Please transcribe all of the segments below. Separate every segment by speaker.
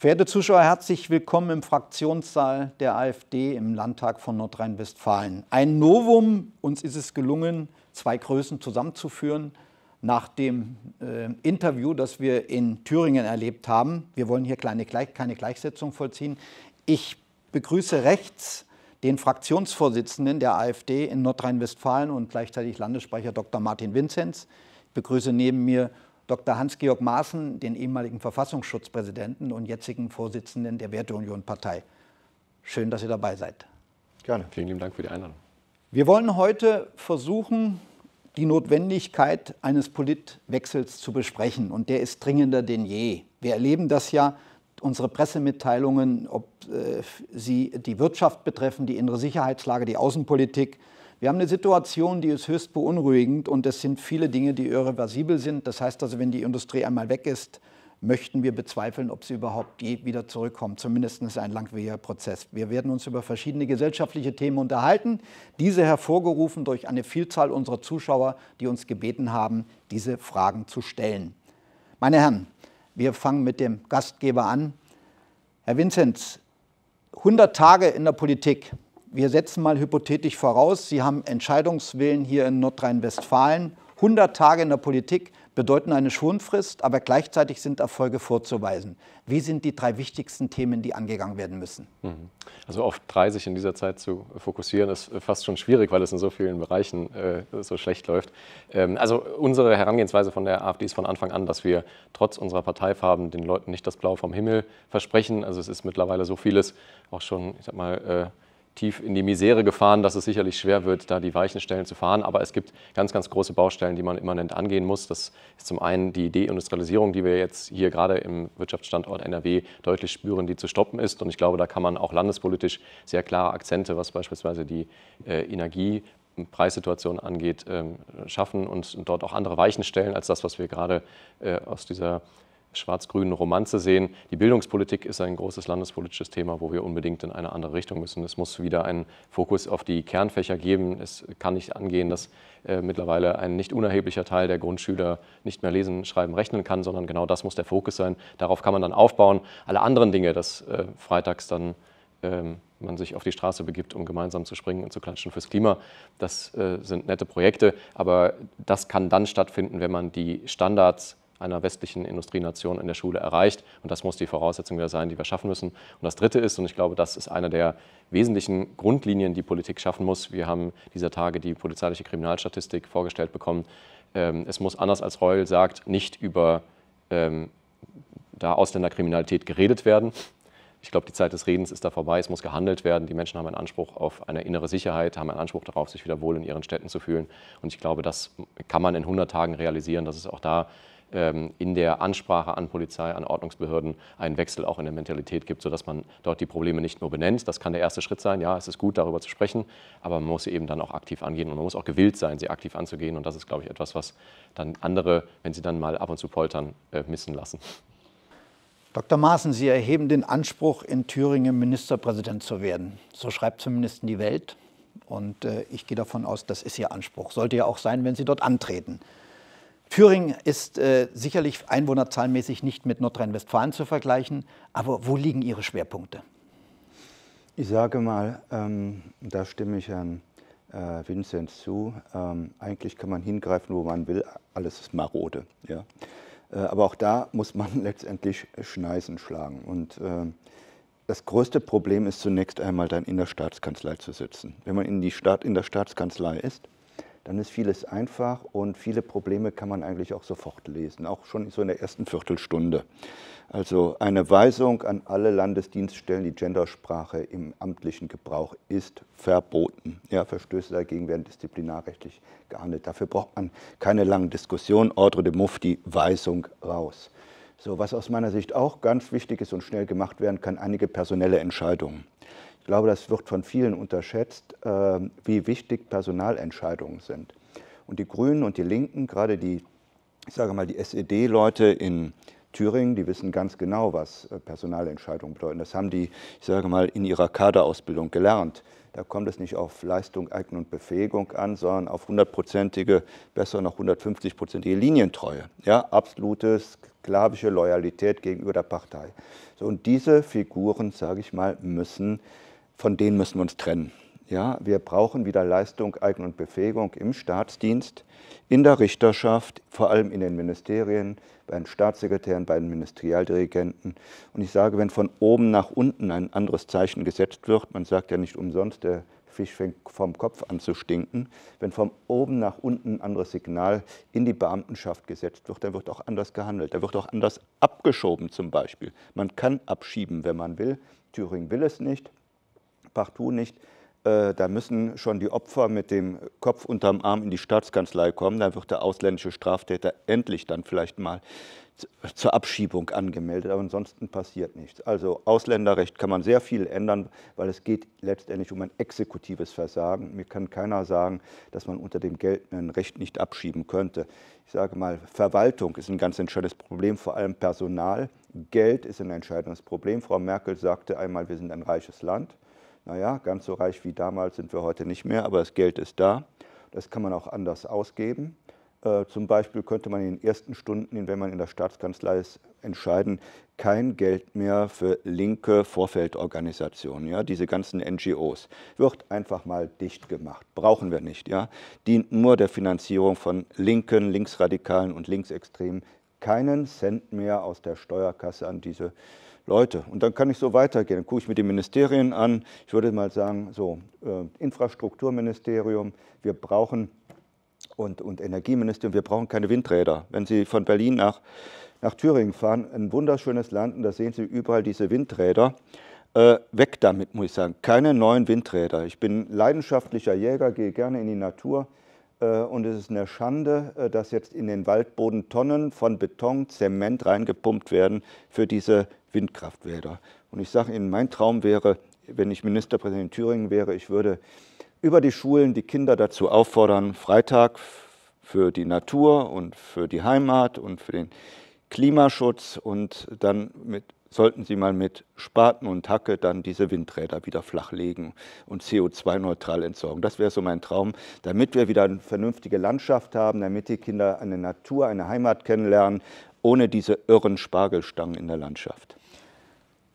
Speaker 1: Verehrte Zuschauer, herzlich willkommen im Fraktionssaal der AfD im Landtag von Nordrhein-Westfalen. Ein Novum, uns ist es gelungen, zwei Größen zusammenzuführen nach dem äh, Interview, das wir in Thüringen erlebt haben. Wir wollen hier kleine, keine Gleichsetzung vollziehen. Ich begrüße rechts den Fraktionsvorsitzenden der AfD in Nordrhein-Westfalen und gleichzeitig Landessprecher Dr. Martin Vinzenz. Ich begrüße neben mir Dr. Hans-Georg Maaßen, den ehemaligen Verfassungsschutzpräsidenten und jetzigen Vorsitzenden der Werteunion-Partei. Schön, dass ihr dabei seid. Gerne. Vielen lieben Dank für die Einladung. Wir wollen heute versuchen, die Notwendigkeit eines Politwechsels zu besprechen. Und der ist dringender denn je. Wir erleben das ja, unsere Pressemitteilungen, ob äh, sie die Wirtschaft betreffen, die innere Sicherheitslage, die Außenpolitik, wir haben eine Situation, die ist höchst beunruhigend und es sind viele Dinge, die irreversibel sind. Das heißt also, wenn die Industrie einmal weg ist, möchten wir bezweifeln, ob sie überhaupt je wieder zurückkommt. Zumindest ist es ein langwieriger Prozess. Wir werden uns über verschiedene gesellschaftliche Themen unterhalten, diese hervorgerufen durch eine Vielzahl unserer Zuschauer, die uns gebeten haben, diese Fragen zu stellen. Meine Herren, wir fangen mit dem Gastgeber an. Herr Vinzenz, 100 Tage in der Politik wir setzen mal hypothetisch voraus, Sie haben Entscheidungswillen hier in Nordrhein-Westfalen. 100 Tage in der Politik bedeuten eine Schonfrist, aber gleichzeitig sind Erfolge vorzuweisen. Wie sind die drei wichtigsten Themen, die angegangen werden müssen?
Speaker 2: Mhm. Also auf drei sich in dieser Zeit zu fokussieren, ist fast schon schwierig, weil es in so vielen Bereichen äh, so schlecht läuft. Ähm, also unsere Herangehensweise von der AfD ist von Anfang an, dass wir trotz unserer Parteifarben den Leuten nicht das Blau vom Himmel versprechen. Also es ist mittlerweile so vieles auch schon, ich sag mal, äh, tief in die Misere gefahren, dass es sicherlich schwer wird, da die weichen Stellen zu fahren. Aber es gibt ganz, ganz große Baustellen, die man immanent angehen muss. Das ist zum einen die Deindustrialisierung, die wir jetzt hier gerade im Wirtschaftsstandort NRW deutlich spüren, die zu stoppen ist. Und ich glaube, da kann man auch landespolitisch sehr klare Akzente, was beispielsweise die äh, Energie Preissituation angeht, ähm, schaffen und dort auch andere Weichen stellen als das, was wir gerade äh, aus dieser schwarz-grünen Romanze sehen. Die Bildungspolitik ist ein großes landespolitisches Thema, wo wir unbedingt in eine andere Richtung müssen. Es muss wieder einen Fokus auf die Kernfächer geben. Es kann nicht angehen, dass äh, mittlerweile ein nicht unerheblicher Teil der Grundschüler nicht mehr lesen, schreiben, rechnen kann, sondern genau das muss der Fokus sein. Darauf kann man dann aufbauen. Alle anderen Dinge, dass äh, freitags dann ähm, man sich auf die Straße begibt, um gemeinsam zu springen und zu klatschen fürs Klima. Das äh, sind nette Projekte, aber das kann dann stattfinden, wenn man die Standards einer westlichen Industrienation in der Schule erreicht. Und das muss die Voraussetzung sein, die wir schaffen müssen. Und das Dritte ist, und ich glaube, das ist eine der wesentlichen Grundlinien, die Politik schaffen muss. Wir haben dieser Tage die polizeiliche Kriminalstatistik vorgestellt bekommen. Ähm, es muss anders als Reul sagt, nicht über ähm, da Ausländerkriminalität geredet werden, ich glaube, die Zeit des Redens ist da vorbei, es muss gehandelt werden. Die Menschen haben einen Anspruch auf eine innere Sicherheit, haben einen Anspruch darauf, sich wieder wohl in ihren Städten zu fühlen. Und ich glaube, das kann man in 100 Tagen realisieren, dass es auch da ähm, in der Ansprache an Polizei, an Ordnungsbehörden einen Wechsel auch in der Mentalität gibt, sodass man dort die Probleme nicht nur benennt. Das kann der erste Schritt sein. Ja, es ist gut, darüber zu sprechen, aber man muss sie eben dann auch aktiv angehen und man muss auch gewillt sein, sie aktiv anzugehen. Und das ist, glaube ich, etwas, was dann andere, wenn sie dann mal ab und zu poltern, äh, missen lassen.
Speaker 1: Dr. Maaßen, Sie erheben den Anspruch, in Thüringen Ministerpräsident zu werden. So schreibt zumindest die Welt. Und äh, ich gehe davon aus, das ist Ihr Anspruch. Sollte ja auch sein, wenn Sie dort antreten. Thüringen ist äh, sicherlich einwohnerzahlenmäßig nicht mit Nordrhein-Westfalen zu vergleichen, aber wo liegen Ihre Schwerpunkte?
Speaker 3: Ich sage mal, ähm, da stimme ich Herrn äh, Vinzenz zu, ähm, eigentlich kann man hingreifen, wo man will, alles ist marode. Ja? Äh, aber auch da muss man letztendlich Schneisen schlagen. Und äh, das größte Problem ist zunächst einmal, dann in der Staatskanzlei zu sitzen. Wenn man in, die Staat, in der Staatskanzlei ist, dann ist vieles einfach und viele Probleme kann man eigentlich auch sofort lesen, auch schon so in der ersten Viertelstunde. Also eine Weisung an alle Landesdienststellen, die Gendersprache im amtlichen Gebrauch ist verboten. Ja, Verstöße dagegen werden disziplinarrechtlich geahndet. Dafür braucht man keine langen Diskussionen. Ordre de Mufti, Weisung raus. So, was aus meiner Sicht auch ganz wichtig ist und schnell gemacht werden kann, einige personelle Entscheidungen. Ich glaube, das wird von vielen unterschätzt, ähm, wie wichtig Personalentscheidungen sind. Und die Grünen und die Linken, gerade die, ich sage mal, die SED-Leute in Thüringen, die wissen ganz genau, was äh, Personalentscheidungen bedeuten. Das haben die, ich sage mal, in ihrer Kaderausbildung gelernt. Da kommt es nicht auf Leistung, Eignung und Befähigung an, sondern auf hundertprozentige, besser noch 150-prozentige Linientreue. Ja, absolute sklavische Loyalität gegenüber der Partei. So, und diese Figuren, sage ich mal, müssen von denen müssen wir uns trennen. Ja, wir brauchen wieder Leistung, Eigen- und Befähigung im Staatsdienst, in der Richterschaft, vor allem in den Ministerien, bei den Staatssekretären, bei den Ministerialdirigenten. Und ich sage, wenn von oben nach unten ein anderes Zeichen gesetzt wird, man sagt ja nicht umsonst, der Fisch fängt vom Kopf an zu stinken, wenn von oben nach unten ein anderes Signal in die Beamtenschaft gesetzt wird, dann wird auch anders gehandelt, da wird auch anders abgeschoben zum Beispiel. Man kann abschieben, wenn man will. Thüringen will es nicht partout nicht. Äh, da müssen schon die Opfer mit dem Kopf unterm Arm in die Staatskanzlei kommen. Dann wird der ausländische Straftäter endlich dann vielleicht mal zur Abschiebung angemeldet, aber ansonsten passiert nichts. Also Ausländerrecht kann man sehr viel ändern, weil es geht letztendlich um ein exekutives Versagen. Mir kann keiner sagen, dass man unter dem geltenden Recht nicht abschieben könnte. Ich sage mal, Verwaltung ist ein ganz entscheidendes Problem, vor allem Personal. Geld ist ein entscheidendes Problem. Frau Merkel sagte einmal, wir sind ein reiches Land. Naja, ganz so reich wie damals sind wir heute nicht mehr, aber das Geld ist da. Das kann man auch anders ausgeben. Äh, zum Beispiel könnte man in den ersten Stunden, wenn man in der Staatskanzlei ist, entscheiden, kein Geld mehr für linke Vorfeldorganisationen, ja, diese ganzen NGOs. Wird einfach mal dicht gemacht. Brauchen wir nicht, ja. Dient nur der Finanzierung von linken, linksradikalen und linksextremen. Keinen Cent mehr aus der Steuerkasse an diese Leute. Und dann kann ich so weitergehen. Dann gucke ich mir die Ministerien an. Ich würde mal sagen, so äh, Infrastrukturministerium, wir brauchen und, und Energieministerium, wir brauchen keine Windräder. Wenn Sie von Berlin nach, nach Thüringen fahren, ein wunderschönes Land und da sehen Sie überall diese Windräder. Äh, weg damit, muss ich sagen. Keine neuen Windräder. Ich bin leidenschaftlicher Jäger, gehe gerne in die Natur. Äh, und es ist eine Schande, äh, dass jetzt in den Waldboden Tonnen von Beton, Zement reingepumpt werden für diese Windkraftwälder. Und ich sage Ihnen, mein Traum wäre, wenn ich Ministerpräsident in Thüringen wäre, ich würde über die Schulen die Kinder dazu auffordern, Freitag für die Natur und für die Heimat und für den Klimaschutz und dann mit sollten Sie mal mit Spaten und Hacke dann diese Windräder wieder flachlegen und CO2-neutral entsorgen. Das wäre so mein Traum, damit wir wieder eine vernünftige Landschaft haben, damit die Kinder eine Natur, eine Heimat kennenlernen, ohne diese irren Spargelstangen in der Landschaft.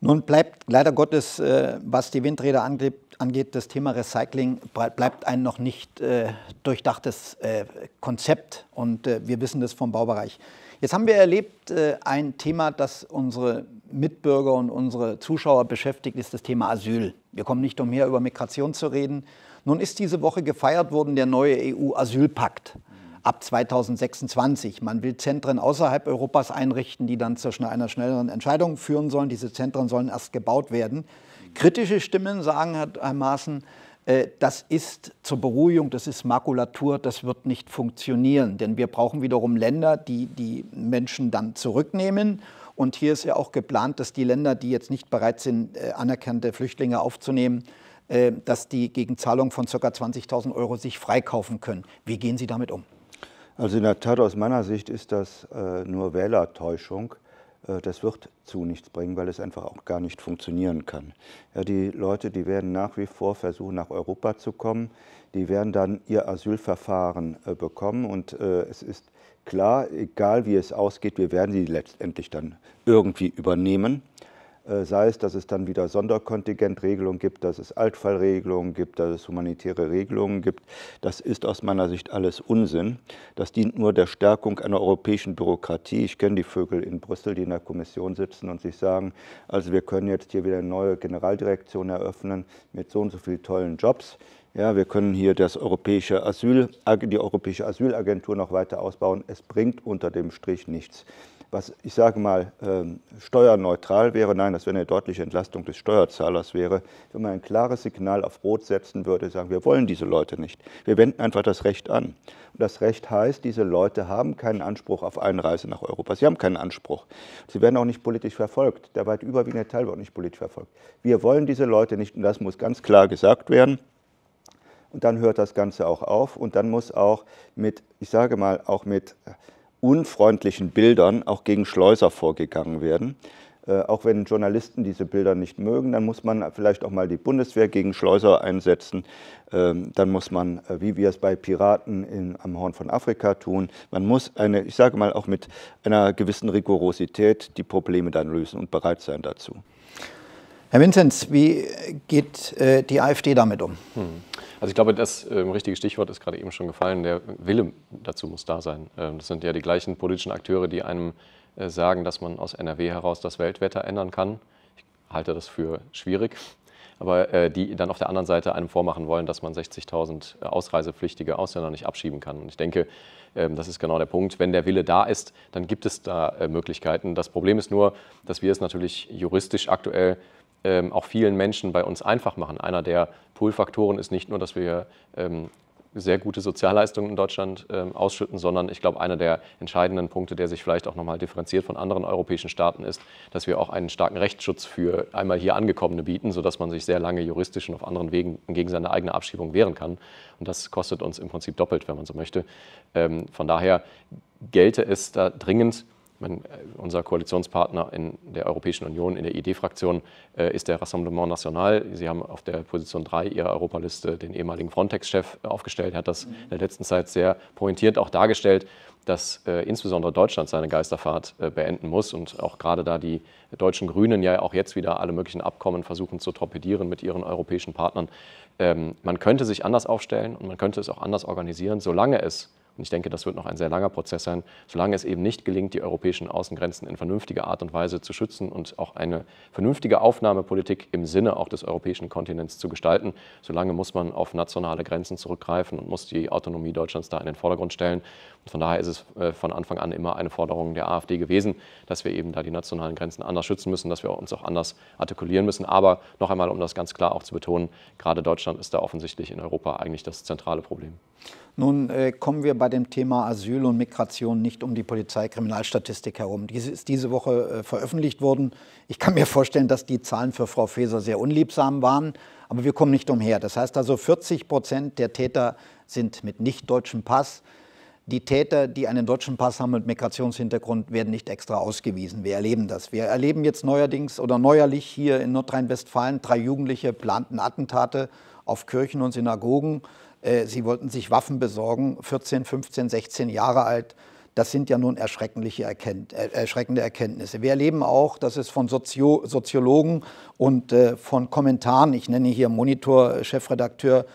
Speaker 1: Nun bleibt leider Gottes, äh, was die Windräder angeht, das Thema Recycling bleibt ein noch nicht äh, durchdachtes äh, Konzept. Und wir wissen das vom Baubereich. Jetzt haben wir erlebt ein Thema, das unsere Mitbürger und unsere Zuschauer beschäftigt, ist das Thema Asyl. Wir kommen nicht umher, über Migration zu reden. Nun ist diese Woche gefeiert worden der neue EU-Asylpakt ab 2026. Man will Zentren außerhalb Europas einrichten, die dann zu einer schnelleren Entscheidung führen sollen. Diese Zentren sollen erst gebaut werden. Kritische Stimmen sagen, Herr Maaßen, äh, das ist zur Beruhigung, das ist Makulatur, das wird nicht funktionieren. Denn wir brauchen wiederum Länder, die die Menschen dann zurücknehmen und hier ist ja auch geplant, dass die Länder, die jetzt nicht bereit sind, äh, anerkannte Flüchtlinge aufzunehmen, äh, dass die gegen Zahlung von ca. 20.000 Euro sich freikaufen können. Wie gehen Sie damit um?
Speaker 3: Also in der Tat aus meiner Sicht ist das äh, nur Wählertäuschung. Äh, das wird zu nichts bringen, weil es einfach auch gar nicht funktionieren kann. Ja, die Leute, die werden nach wie vor versuchen, nach Europa zu kommen. Die werden dann ihr Asylverfahren äh, bekommen und es ist klar, egal wie es ausgeht, wir werden sie letztendlich dann irgendwie übernehmen. Äh, sei es, dass es dann wieder Sonderkontingentregelungen gibt, dass es Altfallregelungen gibt, dass es humanitäre Regelungen gibt. Das ist aus meiner Sicht alles Unsinn. Das dient nur der Stärkung einer europäischen Bürokratie. Ich kenne die Vögel in Brüssel, die in der Kommission sitzen und sich sagen, also wir können jetzt hier wieder eine neue Generaldirektion eröffnen mit so und so vielen tollen Jobs. Ja, wir können hier das europäische Asyl, die Europäische Asylagentur noch weiter ausbauen. Es bringt unter dem Strich nichts. Was ich sage mal ähm, steuerneutral wäre, nein, das wäre eine deutliche Entlastung des Steuerzahlers wäre, wenn man ein klares Signal auf Rot setzen würde, sagen, wir wollen diese Leute nicht. Wir wenden einfach das Recht an. Und das Recht heißt, diese Leute haben keinen Anspruch auf Einreise nach Europa. Sie haben keinen Anspruch. Sie werden auch nicht politisch verfolgt. Der weit überwiegende Teil wird nicht politisch verfolgt. Wir wollen diese Leute nicht, und das muss ganz klar gesagt werden und dann hört das Ganze auch auf und dann muss auch mit, ich sage mal, auch mit unfreundlichen Bildern auch gegen Schleuser vorgegangen werden. Äh, auch wenn Journalisten diese Bilder nicht mögen, dann muss man vielleicht auch mal die Bundeswehr gegen Schleuser einsetzen. Ähm, dann muss man, äh, wie wir es bei Piraten in, am Horn von Afrika tun, man muss eine, ich sage mal, auch mit einer gewissen Rigorosität die Probleme dann lösen und bereit sein dazu.
Speaker 1: Herr Vinzenz, wie geht äh, die AfD damit um? Hm.
Speaker 2: Also ich glaube, das ähm, richtige Stichwort ist gerade eben schon gefallen. Der Wille dazu muss da sein. Ähm, das sind ja die gleichen politischen Akteure, die einem äh, sagen, dass man aus NRW heraus das Weltwetter ändern kann. Ich halte das für schwierig. Aber äh, die dann auf der anderen Seite einem vormachen wollen, dass man 60.000 äh, ausreisepflichtige Ausländer nicht abschieben kann. Und ich denke, ähm, das ist genau der Punkt. Wenn der Wille da ist, dann gibt es da äh, Möglichkeiten. Das Problem ist nur, dass wir es natürlich juristisch aktuell ähm, auch vielen Menschen bei uns einfach machen. Einer der Pull-Faktoren ist nicht nur, dass wir ähm, sehr gute Sozialleistungen in Deutschland ähm, ausschütten, sondern ich glaube, einer der entscheidenden Punkte, der sich vielleicht auch nochmal differenziert von anderen europäischen Staaten, ist, dass wir auch einen starken Rechtsschutz für einmal hier Angekommene bieten, sodass man sich sehr lange juristisch und auf anderen Wegen gegen seine eigene Abschiebung wehren kann. Und das kostet uns im Prinzip doppelt, wenn man so möchte. Ähm, von daher gelte es da dringend, meine, äh, unser Koalitionspartner in der Europäischen Union, in der ID-Fraktion, äh, ist der Rassemblement National. Sie haben auf der Position 3 Ihrer Europaliste den ehemaligen Frontex-Chef aufgestellt. Er hat das in der letzten Zeit sehr pointiert auch dargestellt, dass äh, insbesondere Deutschland seine Geisterfahrt äh, beenden muss. Und auch gerade da die deutschen Grünen ja auch jetzt wieder alle möglichen Abkommen versuchen zu torpedieren mit ihren europäischen Partnern. Ähm, man könnte sich anders aufstellen und man könnte es auch anders organisieren, solange es und ich denke, das wird noch ein sehr langer Prozess sein, solange es eben nicht gelingt, die europäischen Außengrenzen in vernünftiger Art und Weise zu schützen und auch eine vernünftige Aufnahmepolitik im Sinne auch des europäischen Kontinents zu gestalten. Solange muss man auf nationale Grenzen zurückgreifen und muss die Autonomie Deutschlands da in den Vordergrund stellen. Und von daher ist es äh, von Anfang an immer eine Forderung der AfD gewesen, dass wir eben da die nationalen Grenzen anders schützen müssen, dass wir uns auch anders artikulieren müssen. Aber noch einmal, um das ganz klar auch zu betonen, gerade Deutschland ist da offensichtlich in Europa eigentlich das zentrale Problem.
Speaker 1: Nun äh, kommen wir bei bei dem Thema Asyl und Migration nicht um die Polizeikriminalstatistik herum. Diese ist diese Woche äh, veröffentlicht worden. Ich kann mir vorstellen, dass die Zahlen für Frau Faeser sehr unliebsam waren, aber wir kommen nicht umher. Das heißt also, 40 Prozent der Täter sind mit nicht deutschem Pass. Die Täter, die einen deutschen Pass haben mit Migrationshintergrund, werden nicht extra ausgewiesen. Wir erleben das. Wir erleben jetzt neuerdings oder neuerlich hier in Nordrhein-Westfalen drei Jugendliche planten Attentate auf Kirchen und Synagogen. Äh, sie wollten sich Waffen besorgen, 14, 15, 16 Jahre alt. Das sind ja nun erschreckliche äh, erschreckende Erkenntnisse. Wir erleben auch, dass es von Sozio Soziologen und äh, von Kommentaren, ich nenne hier Monitor-Chefredakteur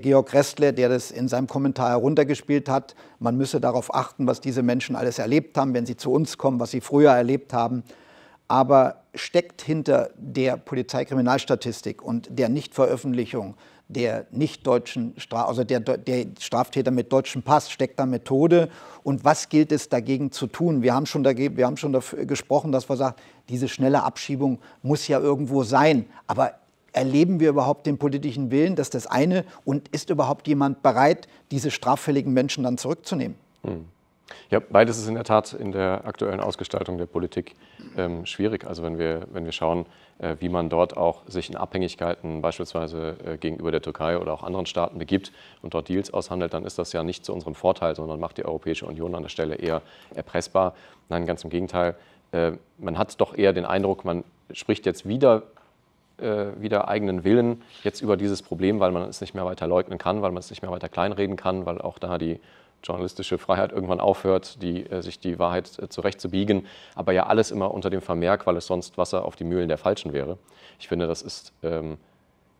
Speaker 1: Georg Restle, der das in seinem Kommentar heruntergespielt hat, man müsse darauf achten, was diese Menschen alles erlebt haben, wenn sie zu uns kommen, was sie früher erlebt haben. Aber steckt hinter der Polizeikriminalstatistik und der Nichtveröffentlichung äh, der nicht deutschen Stra also der, der, Straftäter mit deutschem Pass steckt da Methode und was gilt es dagegen zu tun? Wir haben schon, dagegen, wir haben schon gesprochen, dass wir sagen, diese schnelle Abschiebung muss ja irgendwo sein, aber erleben wir überhaupt den politischen Willen, dass das eine und ist überhaupt jemand bereit, diese straffälligen Menschen dann zurückzunehmen?
Speaker 2: Hm. Ja, beides ist in der Tat in der aktuellen Ausgestaltung der Politik ähm, schwierig. Also wenn wir, wenn wir schauen, äh, wie man dort auch sich in Abhängigkeiten beispielsweise äh, gegenüber der Türkei oder auch anderen Staaten begibt und dort Deals aushandelt, dann ist das ja nicht zu unserem Vorteil, sondern macht die Europäische Union an der Stelle eher erpressbar. Nein, ganz im Gegenteil. Äh, man hat doch eher den Eindruck, man spricht jetzt wieder äh, wieder eigenen Willen jetzt über dieses Problem, weil man es nicht mehr weiter leugnen kann, weil man es nicht mehr weiter kleinreden kann, weil auch da die journalistische Freiheit irgendwann aufhört, die, äh, sich die Wahrheit äh, zurechtzubiegen, aber ja alles immer unter dem Vermerk, weil es sonst Wasser auf die Mühlen der Falschen wäre. Ich finde, das ist ähm,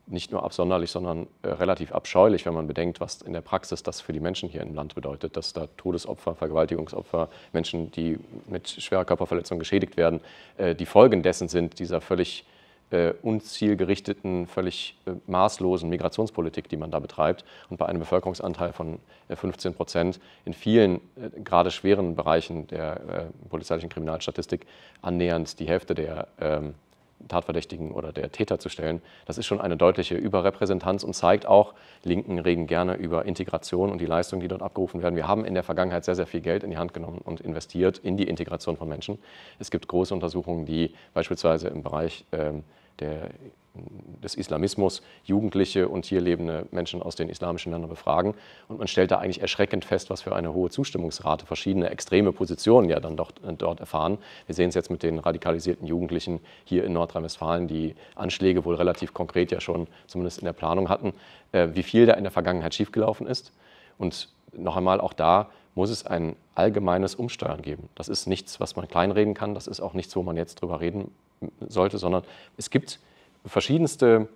Speaker 2: nicht nur absonderlich, sondern äh, relativ abscheulich, wenn man bedenkt, was in der Praxis das für die Menschen hier im Land bedeutet, dass da Todesopfer, Vergewaltigungsopfer, Menschen, die mit schwerer Körperverletzung geschädigt werden, äh, die Folgen dessen sind, dieser völlig äh, unzielgerichteten, völlig äh, maßlosen Migrationspolitik, die man da betreibt. Und bei einem Bevölkerungsanteil von äh, 15 Prozent in vielen äh, gerade schweren Bereichen der äh, polizeilichen Kriminalstatistik annähernd die Hälfte der ähm, Tatverdächtigen oder der Täter zu stellen, das ist schon eine deutliche Überrepräsentanz und zeigt auch, Linken reden gerne über Integration und die Leistungen, die dort abgerufen werden. Wir haben in der Vergangenheit sehr, sehr viel Geld in die Hand genommen und investiert in die Integration von Menschen. Es gibt große Untersuchungen, die beispielsweise im Bereich ähm, der, des Islamismus Jugendliche und hier lebende Menschen aus den islamischen Ländern befragen. Und man stellt da eigentlich erschreckend fest, was für eine hohe Zustimmungsrate verschiedene extreme Positionen ja dann dort, äh, dort erfahren. Wir sehen es jetzt mit den radikalisierten Jugendlichen hier in Nordrhein-Westfalen, die Anschläge wohl relativ konkret ja schon zumindest in der Planung hatten, äh, wie viel da in der Vergangenheit schiefgelaufen ist. Und noch einmal auch da, muss es ein allgemeines Umsteuern geben. Das ist nichts, was man kleinreden kann, das ist auch nichts, wo man jetzt drüber reden sollte, sondern es gibt verschiedenste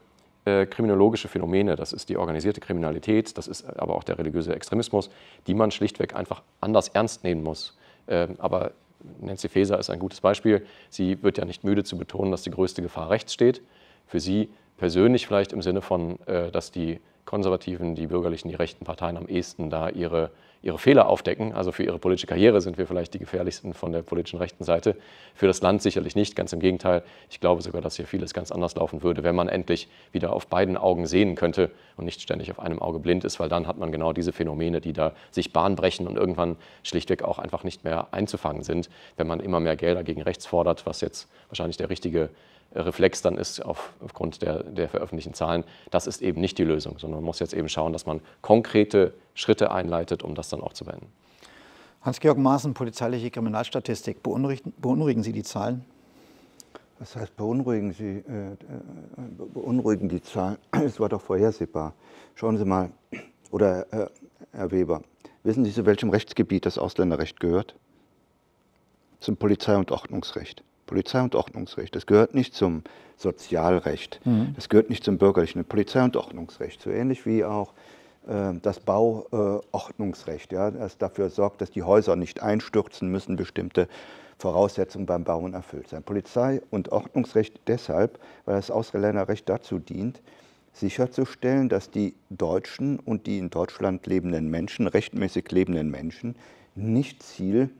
Speaker 2: äh, kriminologische Phänomene, das ist die organisierte Kriminalität, das ist aber auch der religiöse Extremismus, die man schlichtweg einfach anders ernst nehmen muss. Ähm, aber Nancy Faeser ist ein gutes Beispiel. Sie wird ja nicht müde zu betonen, dass die größte Gefahr rechts steht. Für sie persönlich vielleicht im Sinne von, äh, dass die Konservativen, die Bürgerlichen, die rechten Parteien am ehesten da ihre, ihre Fehler aufdecken. Also für ihre politische Karriere sind wir vielleicht die gefährlichsten von der politischen rechten Seite. Für das Land sicherlich nicht, ganz im Gegenteil. Ich glaube sogar, dass hier vieles ganz anders laufen würde, wenn man endlich wieder auf beiden Augen sehen könnte und nicht ständig auf einem Auge blind ist, weil dann hat man genau diese Phänomene, die da sich Bahn brechen und irgendwann schlichtweg auch einfach nicht mehr einzufangen sind, wenn man immer mehr Gelder gegen rechts fordert, was jetzt wahrscheinlich der richtige Reflex dann ist auf, aufgrund der, der veröffentlichten Zahlen, das ist eben nicht die Lösung, sondern man muss jetzt eben schauen, dass man konkrete Schritte einleitet, um das dann auch zu beenden.
Speaker 1: Hans-Georg Maaßen, polizeiliche Kriminalstatistik. Beunruhigen, beunruhigen Sie die
Speaker 3: Zahlen? Was heißt beunruhigen Sie? Äh, äh beunruhigen die Zahlen? Es war doch vorhersehbar. Schauen Sie mal, oder äh, Herr Weber, wissen Sie, zu welchem Rechtsgebiet das Ausländerrecht gehört? Zum Polizei- und Ordnungsrecht. Polizei- und Ordnungsrecht. Das gehört nicht zum Sozialrecht. Mhm. Das gehört nicht zum bürgerlichen Polizei- und Ordnungsrecht. So ähnlich wie auch ähm, äh, das Bauordnungsrecht, äh, ja, das dafür sorgt, dass die Häuser nicht einstürzen müssen, bestimmte Voraussetzungen beim Bauen erfüllt sein. Polizei- und Ordnungsrecht deshalb, weil das Ausländerrecht dazu dient, sicherzustellen, dass die deutschen und die in Deutschland lebenden Menschen, rechtmäßig lebenden Menschen, nicht Ziel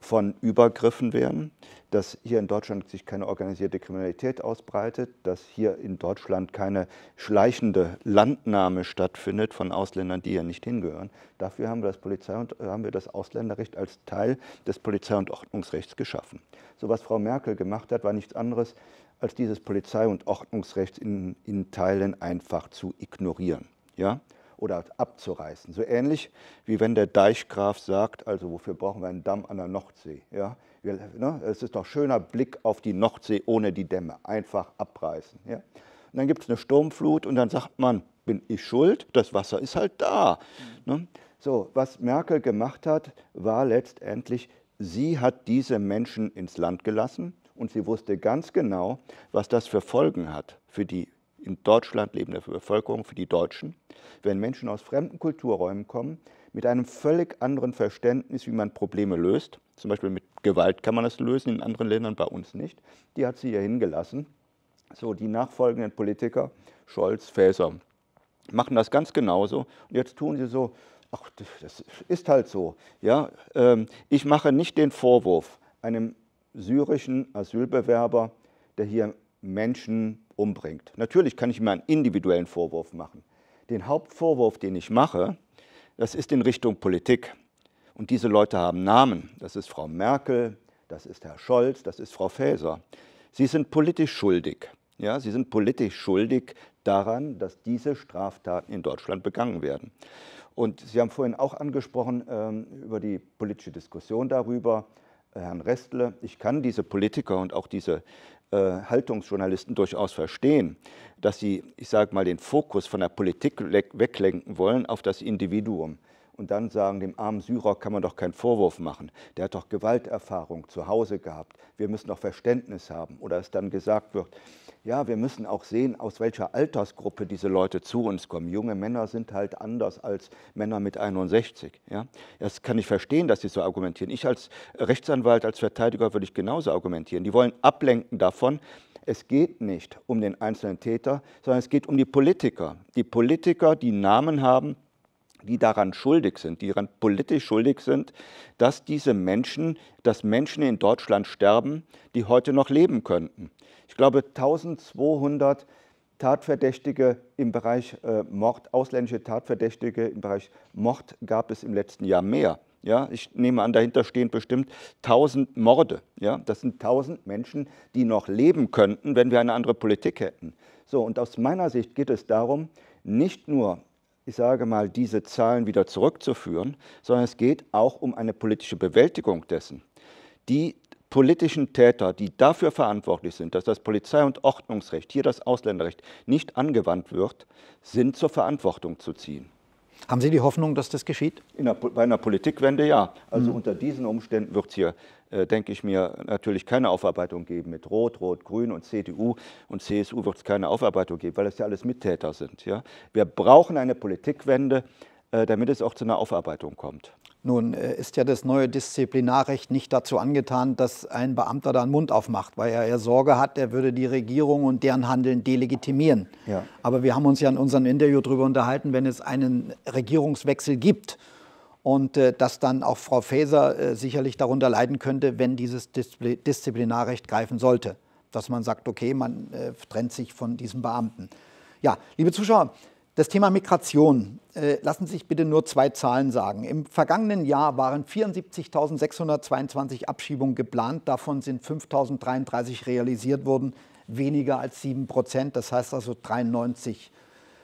Speaker 3: von Übergriffen werden, dass hier in Deutschland sich keine organisierte Kriminalität ausbreitet, dass hier in Deutschland keine schleichende Landnahme stattfindet von Ausländern, die hier nicht hingehören. Dafür haben wir das Polizei und haben wir das Ausländerrecht als Teil des Polizei- und Ordnungsrechts geschaffen. So was Frau Merkel gemacht hat, war nichts anderes als dieses Polizei- und Ordnungsrecht in, in Teilen einfach zu ignorieren. Ja? oder abzureißen. So ähnlich wie wenn der Deichgraf sagt, also wofür brauchen wir einen Damm an der Nordsee? Ja? Wir, ne? Es ist doch schöner Blick auf die Nordsee ohne die Dämme, einfach abreißen. Ja? Und dann gibt es eine Sturmflut und dann sagt man, bin ich schuld, das Wasser ist halt da. Mhm. Ne? So, was Merkel gemacht hat, war letztendlich, sie hat diese Menschen ins Land gelassen und sie wusste ganz genau, was das für Folgen hat für die in Deutschland lebende Bevölkerung, für die Deutschen, wenn Menschen aus fremden Kulturräumen kommen, mit einem völlig anderen Verständnis, wie man Probleme löst. Zum Beispiel mit Gewalt kann man das lösen, in anderen Ländern bei uns nicht. Die hat sie hier hingelassen. So, die nachfolgenden Politiker, Scholz, Faeser, machen das ganz genauso. Und jetzt tun sie so, ach, das ist halt so. Ja, ähm, ich mache nicht den Vorwurf einem syrischen Asylbewerber, der hier Menschen umbringt. Natürlich kann ich mir einen individuellen Vorwurf machen. Den Hauptvorwurf, den ich mache, das ist in Richtung Politik. Und diese Leute haben Namen. Das ist Frau Merkel, das ist Herr Scholz, das ist Frau Faeser. Sie sind politisch schuldig. Ja, sie sind politisch schuldig daran, dass diese Straftaten in Deutschland begangen werden. Und Sie haben vorhin auch angesprochen ähm, über die politische Diskussion darüber, Herrn Restle. Ich kann diese Politiker und auch diese äh, Haltungsjournalisten durchaus verstehen, dass sie, ich sage mal, den Fokus von der Politik weglenken wollen auf das Individuum und dann sagen, dem armen Syrer kann man doch keinen Vorwurf machen. Der hat doch Gewalterfahrung zu Hause gehabt. Wir müssen doch Verständnis haben. Oder es dann gesagt wird, ja, wir müssen auch sehen, aus welcher Altersgruppe diese Leute zu uns kommen. Junge Männer sind halt anders als Männer mit 61. Ja? Das kann ich verstehen, dass sie so argumentieren. Ich als Rechtsanwalt, als Verteidiger würde ich genauso argumentieren. Die wollen ablenken davon, es geht nicht um den einzelnen Täter, sondern es geht um die Politiker. Die Politiker, die Namen haben, die daran schuldig sind, die daran politisch schuldig sind, dass diese Menschen, dass Menschen in Deutschland sterben, die heute noch leben könnten. Ich glaube, 1200 Tatverdächtige im Bereich äh, Mord, ausländische Tatverdächtige im Bereich Mord gab es im letzten Jahr mehr. Ja, ich nehme an, dahinter stehen bestimmt 1000 Morde. Ja, das sind 1000 Menschen, die noch leben könnten, wenn wir eine andere Politik hätten. So, und aus meiner Sicht geht es darum, nicht nur ich sage mal, diese Zahlen wieder zurückzuführen, sondern es geht auch um eine politische Bewältigung dessen. Die politischen Täter, die dafür verantwortlich sind, dass das Polizei- und Ordnungsrecht, hier das Ausländerrecht, nicht angewandt wird, sind zur Verantwortung zu ziehen. Haben Sie die Hoffnung, dass das geschieht? Einer, bei einer Politikwende ja. Also mhm. unter diesen Umständen wird es hier, äh, denke ich mir, natürlich keine Aufarbeitung geben. Mit Rot, Rot, Grün und CDU und CSU wird es keine Aufarbeitung geben, weil das ja alles Mittäter sind. Ja? Wir brauchen eine Politikwende, äh, damit es auch zu einer Aufarbeitung kommt.
Speaker 1: Nun äh, ist ja das neue Disziplinarrecht nicht dazu angetan, dass ein Beamter da einen Mund aufmacht, weil er ja Sorge hat, er würde die Regierung und deren Handeln delegitimieren. Ja. Aber wir haben uns ja in unserem Interview darüber unterhalten, wenn es einen Regierungswechsel gibt und äh, dass dann auch Frau Faeser äh, sicherlich darunter leiden könnte, wenn dieses Diszipl Disziplinarrecht greifen sollte. Dass man sagt, okay, man äh, trennt sich von diesem Beamten. Ja, liebe Zuschauer, das Thema Migration. Äh, lassen Sie sich bitte nur zwei Zahlen sagen. Im vergangenen Jahr waren 74.622 Abschiebungen geplant. Davon sind 5.033 realisiert worden, weniger als 7 Prozent. Das heißt also 93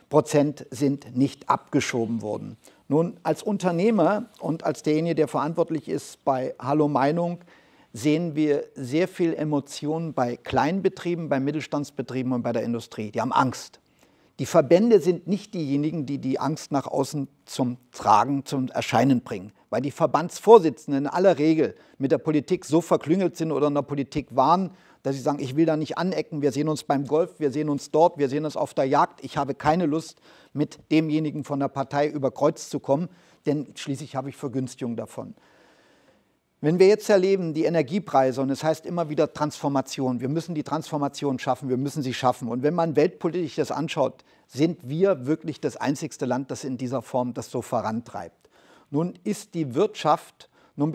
Speaker 1: Prozent sind nicht abgeschoben worden. Nun, als Unternehmer und als derjenige, der verantwortlich ist bei Hallo Meinung, sehen wir sehr viel Emotionen bei Kleinbetrieben, bei Mittelstandsbetrieben und bei der Industrie. Die haben Angst. Die Verbände sind nicht diejenigen, die die Angst nach außen zum Tragen, zum Erscheinen bringen, weil die Verbandsvorsitzenden in aller Regel mit der Politik so verklüngelt sind oder in der Politik waren, dass sie sagen, ich will da nicht anecken, wir sehen uns beim Golf, wir sehen uns dort, wir sehen uns auf der Jagd, ich habe keine Lust, mit demjenigen von der Partei über Kreuz zu kommen, denn schließlich habe ich Vergünstigung davon. Wenn wir jetzt erleben, die Energiepreise, und es das heißt immer wieder Transformation, wir müssen die Transformation schaffen, wir müssen sie schaffen. Und wenn man weltpolitisch das anschaut, sind wir wirklich das einzigste Land, das in dieser Form das so vorantreibt. Nun ist die Wirtschaft nun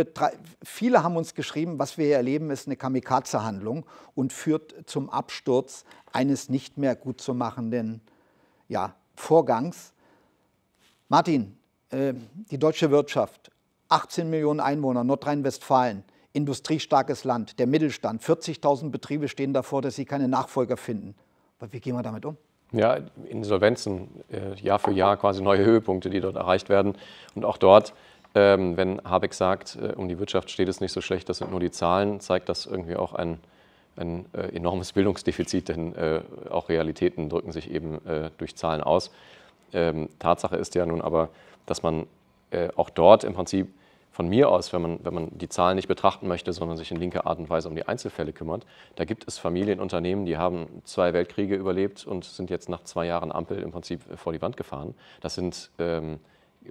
Speaker 1: viele haben uns geschrieben, was wir hier erleben, ist eine Kamikaze-Handlung und führt zum Absturz eines nicht mehr gut zu machenden ja, Vorgangs. Martin, äh, die deutsche Wirtschaft 18 Millionen Einwohner, Nordrhein-Westfalen, industriestarkes Land, der Mittelstand, 40.000 Betriebe stehen davor, dass sie keine Nachfolger finden. Aber wie gehen wir damit um?
Speaker 2: Ja, Insolvenzen, äh, Jahr für Jahr quasi neue Höhepunkte, die dort erreicht werden. Und auch dort, ähm, wenn Habeck sagt, äh, um die Wirtschaft steht es nicht so schlecht, das sind nur die Zahlen, zeigt das irgendwie auch ein, ein äh, enormes Bildungsdefizit, denn auch Realitäten drücken sich eben durch Zahlen aus. Ähm, Tatsache ist ja nun aber, dass man äh, auch dort im Prinzip von mir aus, wenn man, wenn man die Zahlen nicht betrachten möchte, sondern sich in linker Art und Weise um die Einzelfälle kümmert, da gibt es Familienunternehmen, die haben zwei Weltkriege überlebt und sind jetzt nach zwei Jahren Ampel im Prinzip vor die Wand gefahren. Das sind ähm,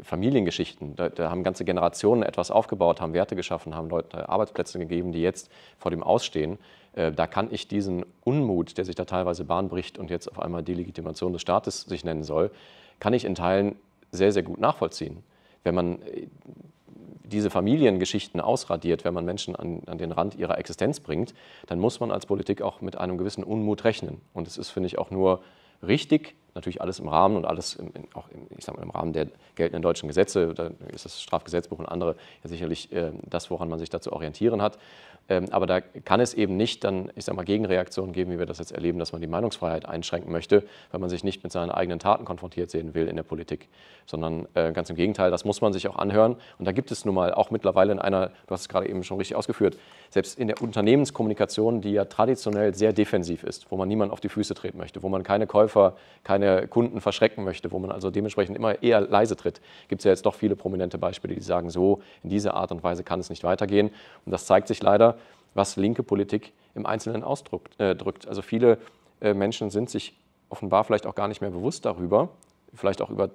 Speaker 2: Familiengeschichten. Da, da, haben ganze Generationen etwas aufgebaut, haben Werte geschaffen, haben Leute Arbeitsplätze gegeben, die jetzt vor dem Ausstehen. Äh, da kann ich diesen Unmut, der sich da teilweise Bahn bricht und jetzt auf einmal Delegitimation des Staates sich nennen soll, kann ich in Teilen sehr, sehr gut nachvollziehen wenn man äh, diese Familiengeschichten ausradiert, wenn man Menschen an, an, den Rand ihrer Existenz bringt, dann muss man als Politik auch mit einem gewissen Unmut rechnen. Und es ist, finde ich, auch nur richtig, natürlich alles im Rahmen und alles im, auch im, ich sag mal, im Rahmen der geltenden deutschen Gesetze, da ist das Strafgesetzbuch und andere ja sicherlich äh, das, woran man sich dazu orientieren hat. Ähm, aber da kann es eben nicht dann, ich sage mal, Gegenreaktionen geben, wie wir das jetzt erleben, dass man die Meinungsfreiheit einschränken möchte, weil man sich nicht mit seinen eigenen Taten konfrontiert sehen will in der Politik, sondern äh, ganz im Gegenteil, das muss man sich auch anhören. Und da gibt es nun mal auch mittlerweile in einer, du hast es gerade eben schon richtig ausgeführt, selbst in der Unternehmenskommunikation, die ja traditionell sehr defensiv ist, wo man niemanden auf die Füße treten möchte, wo man keine Käufer, keine Kunden verschrecken möchte, wo man also dementsprechend immer eher leise tritt, gibt es ja jetzt doch viele prominente Beispiele, die sagen, so in dieser Art und Weise kann es nicht weitergehen. Und das zeigt sich leider, was linke Politik im Einzelnen ausdrückt. Äh, also viele äh, Menschen sind sich offenbar vielleicht auch gar nicht mehr bewusst darüber, vielleicht auch über äh,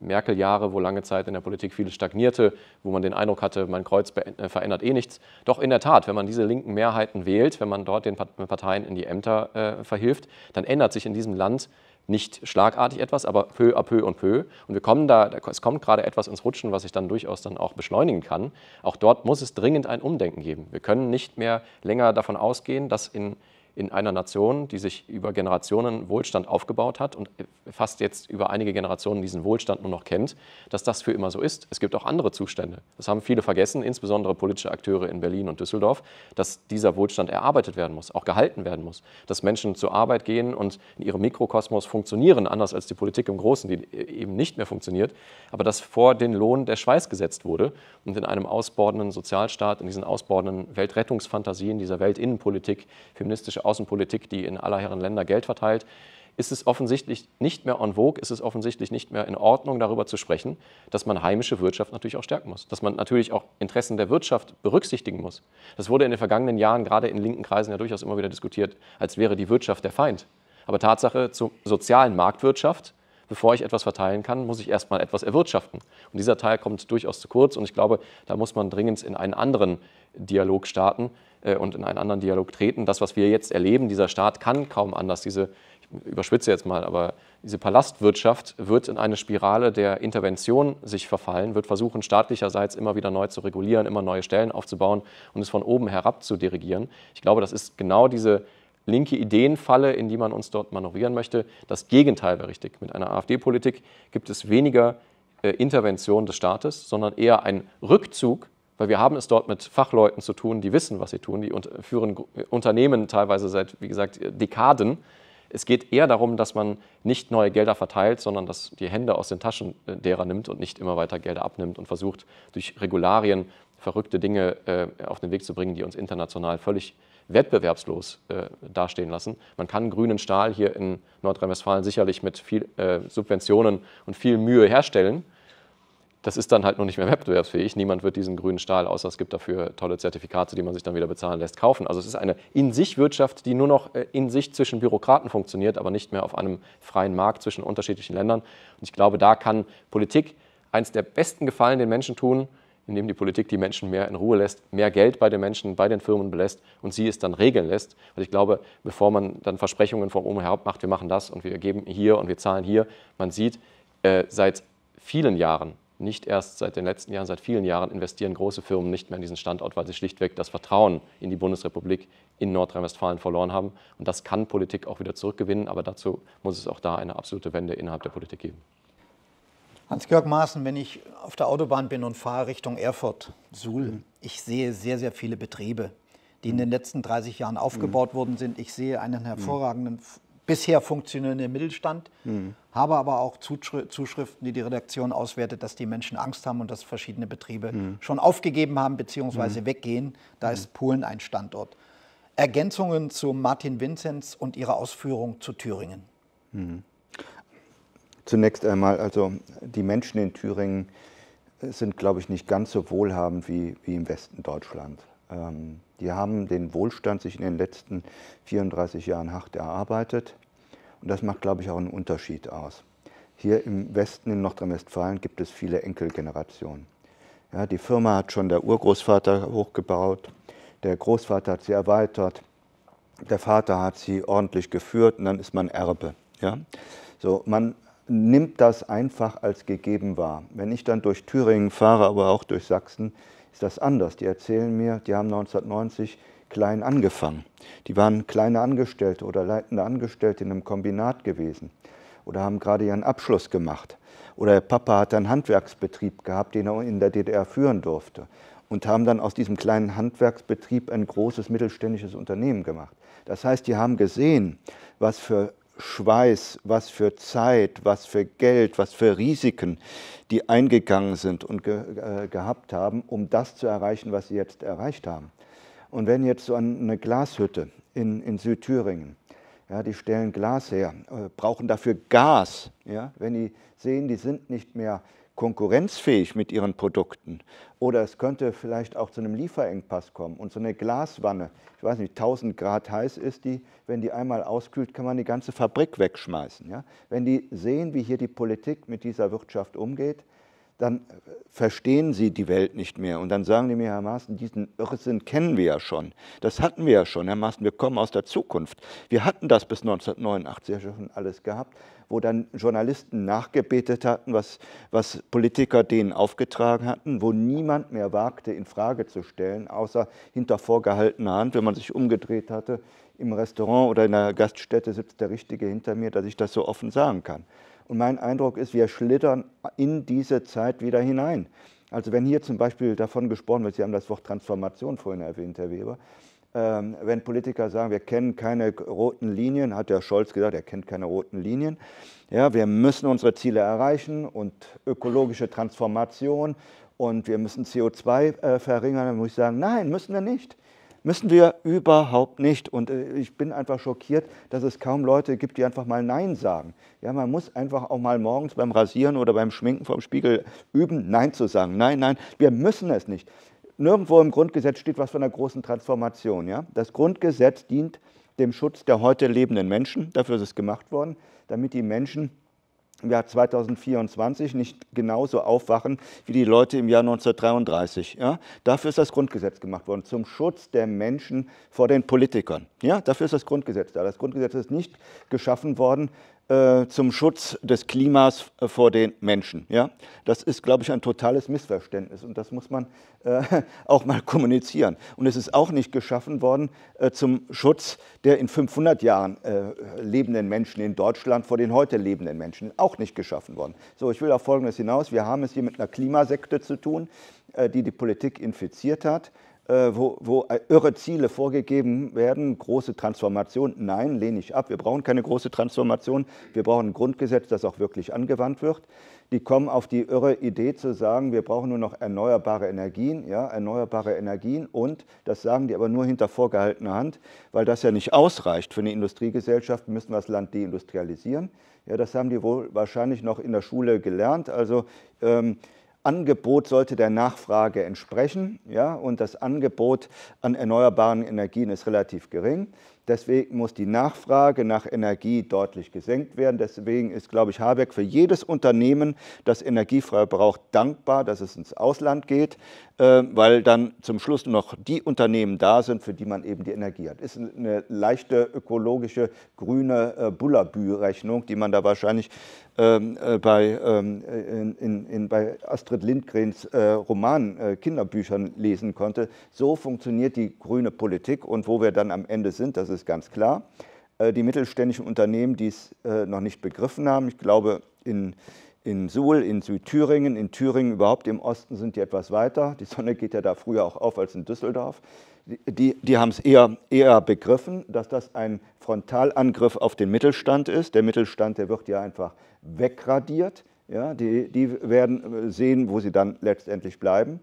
Speaker 2: Merkel-Jahre, wo lange Zeit in der Politik vieles stagnierte, wo man den Eindruck hatte, mein Kreuz äh, verändert eh nichts. Doch in der Tat, wenn man diese linken Mehrheiten wählt, wenn man dort den Parteien in die Ämter äh, verhilft, dann ändert sich in diesem Land nicht schlagartig etwas, aber peu à peu und peu. Und wir kommen da, es kommt gerade etwas ins Rutschen, was sich dann durchaus dann auch beschleunigen kann. Auch dort muss es dringend ein Umdenken geben. Wir können nicht mehr länger davon ausgehen, dass in in einer Nation, die sich über Generationen Wohlstand aufgebaut hat und fast jetzt über einige Generationen diesen Wohlstand nur noch kennt, dass das für immer so ist. Es gibt auch andere Zustände. Das haben viele vergessen, insbesondere politische Akteure in Berlin und Düsseldorf, dass dieser Wohlstand erarbeitet werden muss, auch gehalten werden muss, dass Menschen zur Arbeit gehen und in ihrem Mikrokosmos funktionieren, anders als die Politik im Großen, die eben nicht mehr funktioniert, aber dass vor den Lohn der Schweiß gesetzt wurde und in einem ausbordenden Sozialstaat, in diesen ausbordenden Weltrettungsfantasien dieser Weltinnenpolitik feministische Außenpolitik, die in aller Herren Länder Geld verteilt, ist es offensichtlich nicht mehr en vogue, ist es offensichtlich nicht mehr in Ordnung, darüber zu sprechen, dass man heimische Wirtschaft natürlich auch stärken muss, dass man natürlich auch Interessen der Wirtschaft berücksichtigen muss. Das wurde in den vergangenen Jahren gerade in linken Kreisen ja durchaus immer wieder diskutiert, als wäre die Wirtschaft der Feind. Aber Tatsache zur sozialen Marktwirtschaft, bevor ich etwas verteilen kann, muss ich erstmal etwas erwirtschaften. Und dieser Teil kommt durchaus zu kurz und ich glaube, da muss man dringend in einen anderen Dialog starten, äh, und in einen anderen Dialog treten. Das, was wir jetzt erleben, dieser Staat kann kaum anders. Diese, ich überschwitze jetzt mal, aber diese Palastwirtschaft wird in eine Spirale der Intervention sich verfallen, wird versuchen, staatlicherseits immer wieder neu zu regulieren, immer neue Stellen aufzubauen und es von oben herab zu dirigieren. Ich glaube, das ist genau diese linke Ideenfalle, in die man uns dort manövrieren möchte. Das Gegenteil wäre richtig. Mit einer AfD-Politik gibt es weniger äh, Intervention des Staates, sondern eher einen Rückzug weil wir haben es dort mit Fachleuten zu tun, die wissen, was sie tun, die äh, führen äh, Unternehmen teilweise seit, wie gesagt, äh, Dekaden. Es geht eher darum, dass man nicht neue Gelder verteilt, sondern dass die Hände aus den Taschen derer nimmt und nicht immer weiter Gelder abnimmt und versucht, durch Regularien verrückte Dinge auf den Weg zu bringen, die uns international völlig wettbewerbslos äh, dastehen lassen. Man kann grünen Stahl hier in Nordrhein-Westfalen sicherlich mit viel äh, Subventionen und viel Mühe herstellen, das ist dann halt nur nicht mehr wettbewerbsfähig. Niemand wird diesen grünen Stahl, außer es gibt dafür tolle Zertifikate, die man sich dann wieder bezahlen lässt, kaufen. Also es ist eine in sich Wirtschaft, die nur noch äh, in sich zwischen Bürokraten funktioniert, aber nicht mehr auf einem freien Markt zwischen unterschiedlichen Ländern. Und ich glaube, da kann Politik eines der besten Gefallen den Menschen tun, indem die Politik die Menschen mehr in Ruhe lässt, mehr Geld bei den Menschen, bei den Firmen belässt und sie es dann regeln lässt. Weil ich glaube, bevor man dann Versprechungen von oben herab macht, wir machen das und wir geben hier und wir zahlen hier, man sieht äh, seit vielen Jahren, nicht erst seit den letzten Jahren, seit vielen Jahren investieren große Firmen nicht mehr in diesen Standort, weil sie schlichtweg das Vertrauen in die Bundesrepublik in Nordrhein-Westfalen verloren haben. Und das kann Politik auch wieder zurückgewinnen, aber dazu muss es auch da eine absolute Wende innerhalb der Politik geben.
Speaker 1: Hans-Georg Maaßen, wenn ich auf der Autobahn bin und fahre Richtung Erfurt, Suhl, mhm. ich sehe sehr, sehr viele Betriebe, die in mhm. den letzten 30 Jahren mhm. aufgebaut worden sind. Ich sehe einen hervorragenden bisher funktionierenden Mittelstand, mhm. habe aber auch Zuschriften, die die Redaktion auswertet, dass die Menschen Angst haben und dass verschiedene Betriebe mhm. schon aufgegeben haben bzw. Mhm. weggehen. Da mhm. ist Polen ein Standort. Ergänzungen zu Martin Vinzenz und ihrer Ausführung zu Thüringen.
Speaker 3: Mhm. Zunächst einmal, also die Menschen in Thüringen äh, sind, glaube ich, nicht ganz so wohlhabend wie, wie im Westen Deutschlands. Ähm, die haben den Wohlstand sich in den letzten 34 Jahren hart erarbeitet. Und das macht, glaube ich, auch einen Unterschied aus. Hier im Westen, in Nordrhein-Westfalen, gibt es viele Enkelgenerationen. Ja, die Firma hat schon der Urgroßvater hochgebaut, der Großvater hat sie erweitert, der Vater hat sie ordentlich geführt und dann ist man Erbe. Ja? So, man nimmt das einfach als gegeben wahr. Wenn ich dann durch Thüringen fahre, aber auch durch Sachsen, ist das anders. Die erzählen mir, die haben 1990 klein angefangen. Die waren kleine Angestellte oder leitende Angestellte in einem Kombinat gewesen oder haben gerade ihren Abschluss gemacht. Oder Papa hat einen Handwerksbetrieb gehabt, den er in der DDR führen durfte und haben dann aus diesem kleinen Handwerksbetrieb ein großes mittelständisches Unternehmen gemacht. Das heißt, die haben gesehen, was für Schweiß, was für Zeit, was für Geld, was für Risiken die eingegangen sind und ge äh, gehabt haben, um das zu erreichen, was sie jetzt erreicht haben. Und wenn jetzt so eine Glashütte in, in Südthüringen, ja, die stellen Glas her, äh, brauchen dafür Gas, ja, wenn die sehen, die sind nicht mehr konkurrenzfähig mit ihren Produkten. Oder es könnte vielleicht auch zu einem Lieferengpass kommen und so eine Glaswanne, ich weiß nicht, 1000 Grad heiß ist die, wenn die einmal auskühlt, kann man die ganze Fabrik wegschmeißen. Ja? Wenn die sehen, wie hier die Politik mit dieser Wirtschaft umgeht, dann äh, verstehen sie die Welt nicht mehr. Und dann sagen die mir, Herr Maaßen, diesen Irrsinn kennen wir ja schon. Das hatten wir ja schon, Herr Maaßen, wir kommen aus der Zukunft. Wir hatten das bis 1989 ja schon alles gehabt wo dann Journalisten nachgebetet hatten, was, was Politiker denen aufgetragen hatten, wo niemand mehr wagte, in Frage zu stellen, außer hinter vorgehaltener Hand, wenn man sich umgedreht hatte, im Restaurant oder in der Gaststätte sitzt der Richtige hinter mir, dass ich das so offen sagen kann. Und mein Eindruck ist, wir schlittern in diese Zeit wieder hinein. Also wenn hier zum Beispiel davon gesprochen wird, Sie haben das Wort Transformation vorhin erwähnt, Herr Weber, ähm, wenn Politiker sagen, wir kennen keine roten Linien, hat der Scholz gesagt, er kennt keine roten Linien. Ja, wir müssen unsere Ziele erreichen und ökologische Transformation und wir müssen CO2 äh, verringern. Dann muss ich sagen, nein, müssen wir nicht. Müssen wir überhaupt nicht. Und äh, ich bin einfach schockiert, dass es kaum Leute gibt, die einfach mal Nein sagen. Ja, man muss einfach auch mal morgens beim Rasieren oder beim Schminken vom Spiegel üben, Nein zu sagen. Nein, nein, wir müssen es nicht nirgendwo im Grundgesetz steht was von einer großen Transformation. Ja? Das Grundgesetz dient dem Schutz der heute lebenden Menschen. Dafür ist es gemacht worden, damit die Menschen im Jahr 2024 nicht genauso aufwachen wie die Leute im Jahr 1933. Ja? Dafür ist das Grundgesetz gemacht worden, zum Schutz der Menschen vor den Politikern. Ja? Dafür ist das Grundgesetz da. Das Grundgesetz ist nicht geschaffen worden, äh, zum Schutz des Klimas äh, vor den Menschen. Ja? Das ist, glaube ich, ein totales Missverständnis und das muss man äh, auch mal kommunizieren. Und es ist auch nicht geschaffen worden äh, zum Schutz der in 500 Jahren äh, lebenden Menschen in Deutschland vor den heute lebenden Menschen. Auch nicht geschaffen worden. So, ich will auf Folgendes hinaus. Wir haben es hier mit einer Klimasekte zu tun, die die Politik infiziert hat äh, wo, wo äh, irre Ziele vorgegeben werden, große Transformation. Nein, lehne ich ab. Wir brauchen keine große Transformation. Wir brauchen ein Grundgesetz, das auch wirklich angewandt wird. Die kommen auf die irre Idee zu sagen, wir brauchen nur noch erneuerbare Energien, ja, erneuerbare Energien und, das sagen die aber nur hinter vorgehaltener Hand, weil das ja nicht ausreicht für eine Industriegesellschaft, müssen wir das Land deindustrialisieren. Ja, das haben die wohl wahrscheinlich noch in der Schule gelernt. Also ähm, Angebot sollte der Nachfrage entsprechen. Ja, und das Angebot an erneuerbaren Energien ist relativ gering. Deswegen muss die Nachfrage nach Energie deutlich gesenkt werden. Deswegen ist, glaube ich, Habeck für jedes Unternehmen, das energiefrei braucht, dankbar, dass es ins Ausland geht. Äh, weil dann zum Schluss noch die Unternehmen da sind, für die man eben die Energie hat. Ist eine leichte ökologische grüne äh, Bullabü-Rechnung, die man da wahrscheinlich ähm, äh, bei, ähm, in, in, bei Astrid Lindgrens äh, Roman äh, Kinderbüchern lesen konnte. So funktioniert die grüne Politik und wo wir dann am Ende sind, das ist ganz klar. Äh, die mittelständischen Unternehmen, die es noch nicht begriffen haben, ich glaube, in in Suhl, in Südthüringen, in Thüringen überhaupt, im Osten sind die etwas weiter. Die Sonne geht ja da früher auch auf als in Düsseldorf. Die, die haben es eher, eher begriffen, dass das ein Frontalangriff auf den Mittelstand ist. Der Mittelstand, der wird ja einfach wegradiert. Ja, die, die werden äh, sehen, wo sie dann letztendlich bleiben.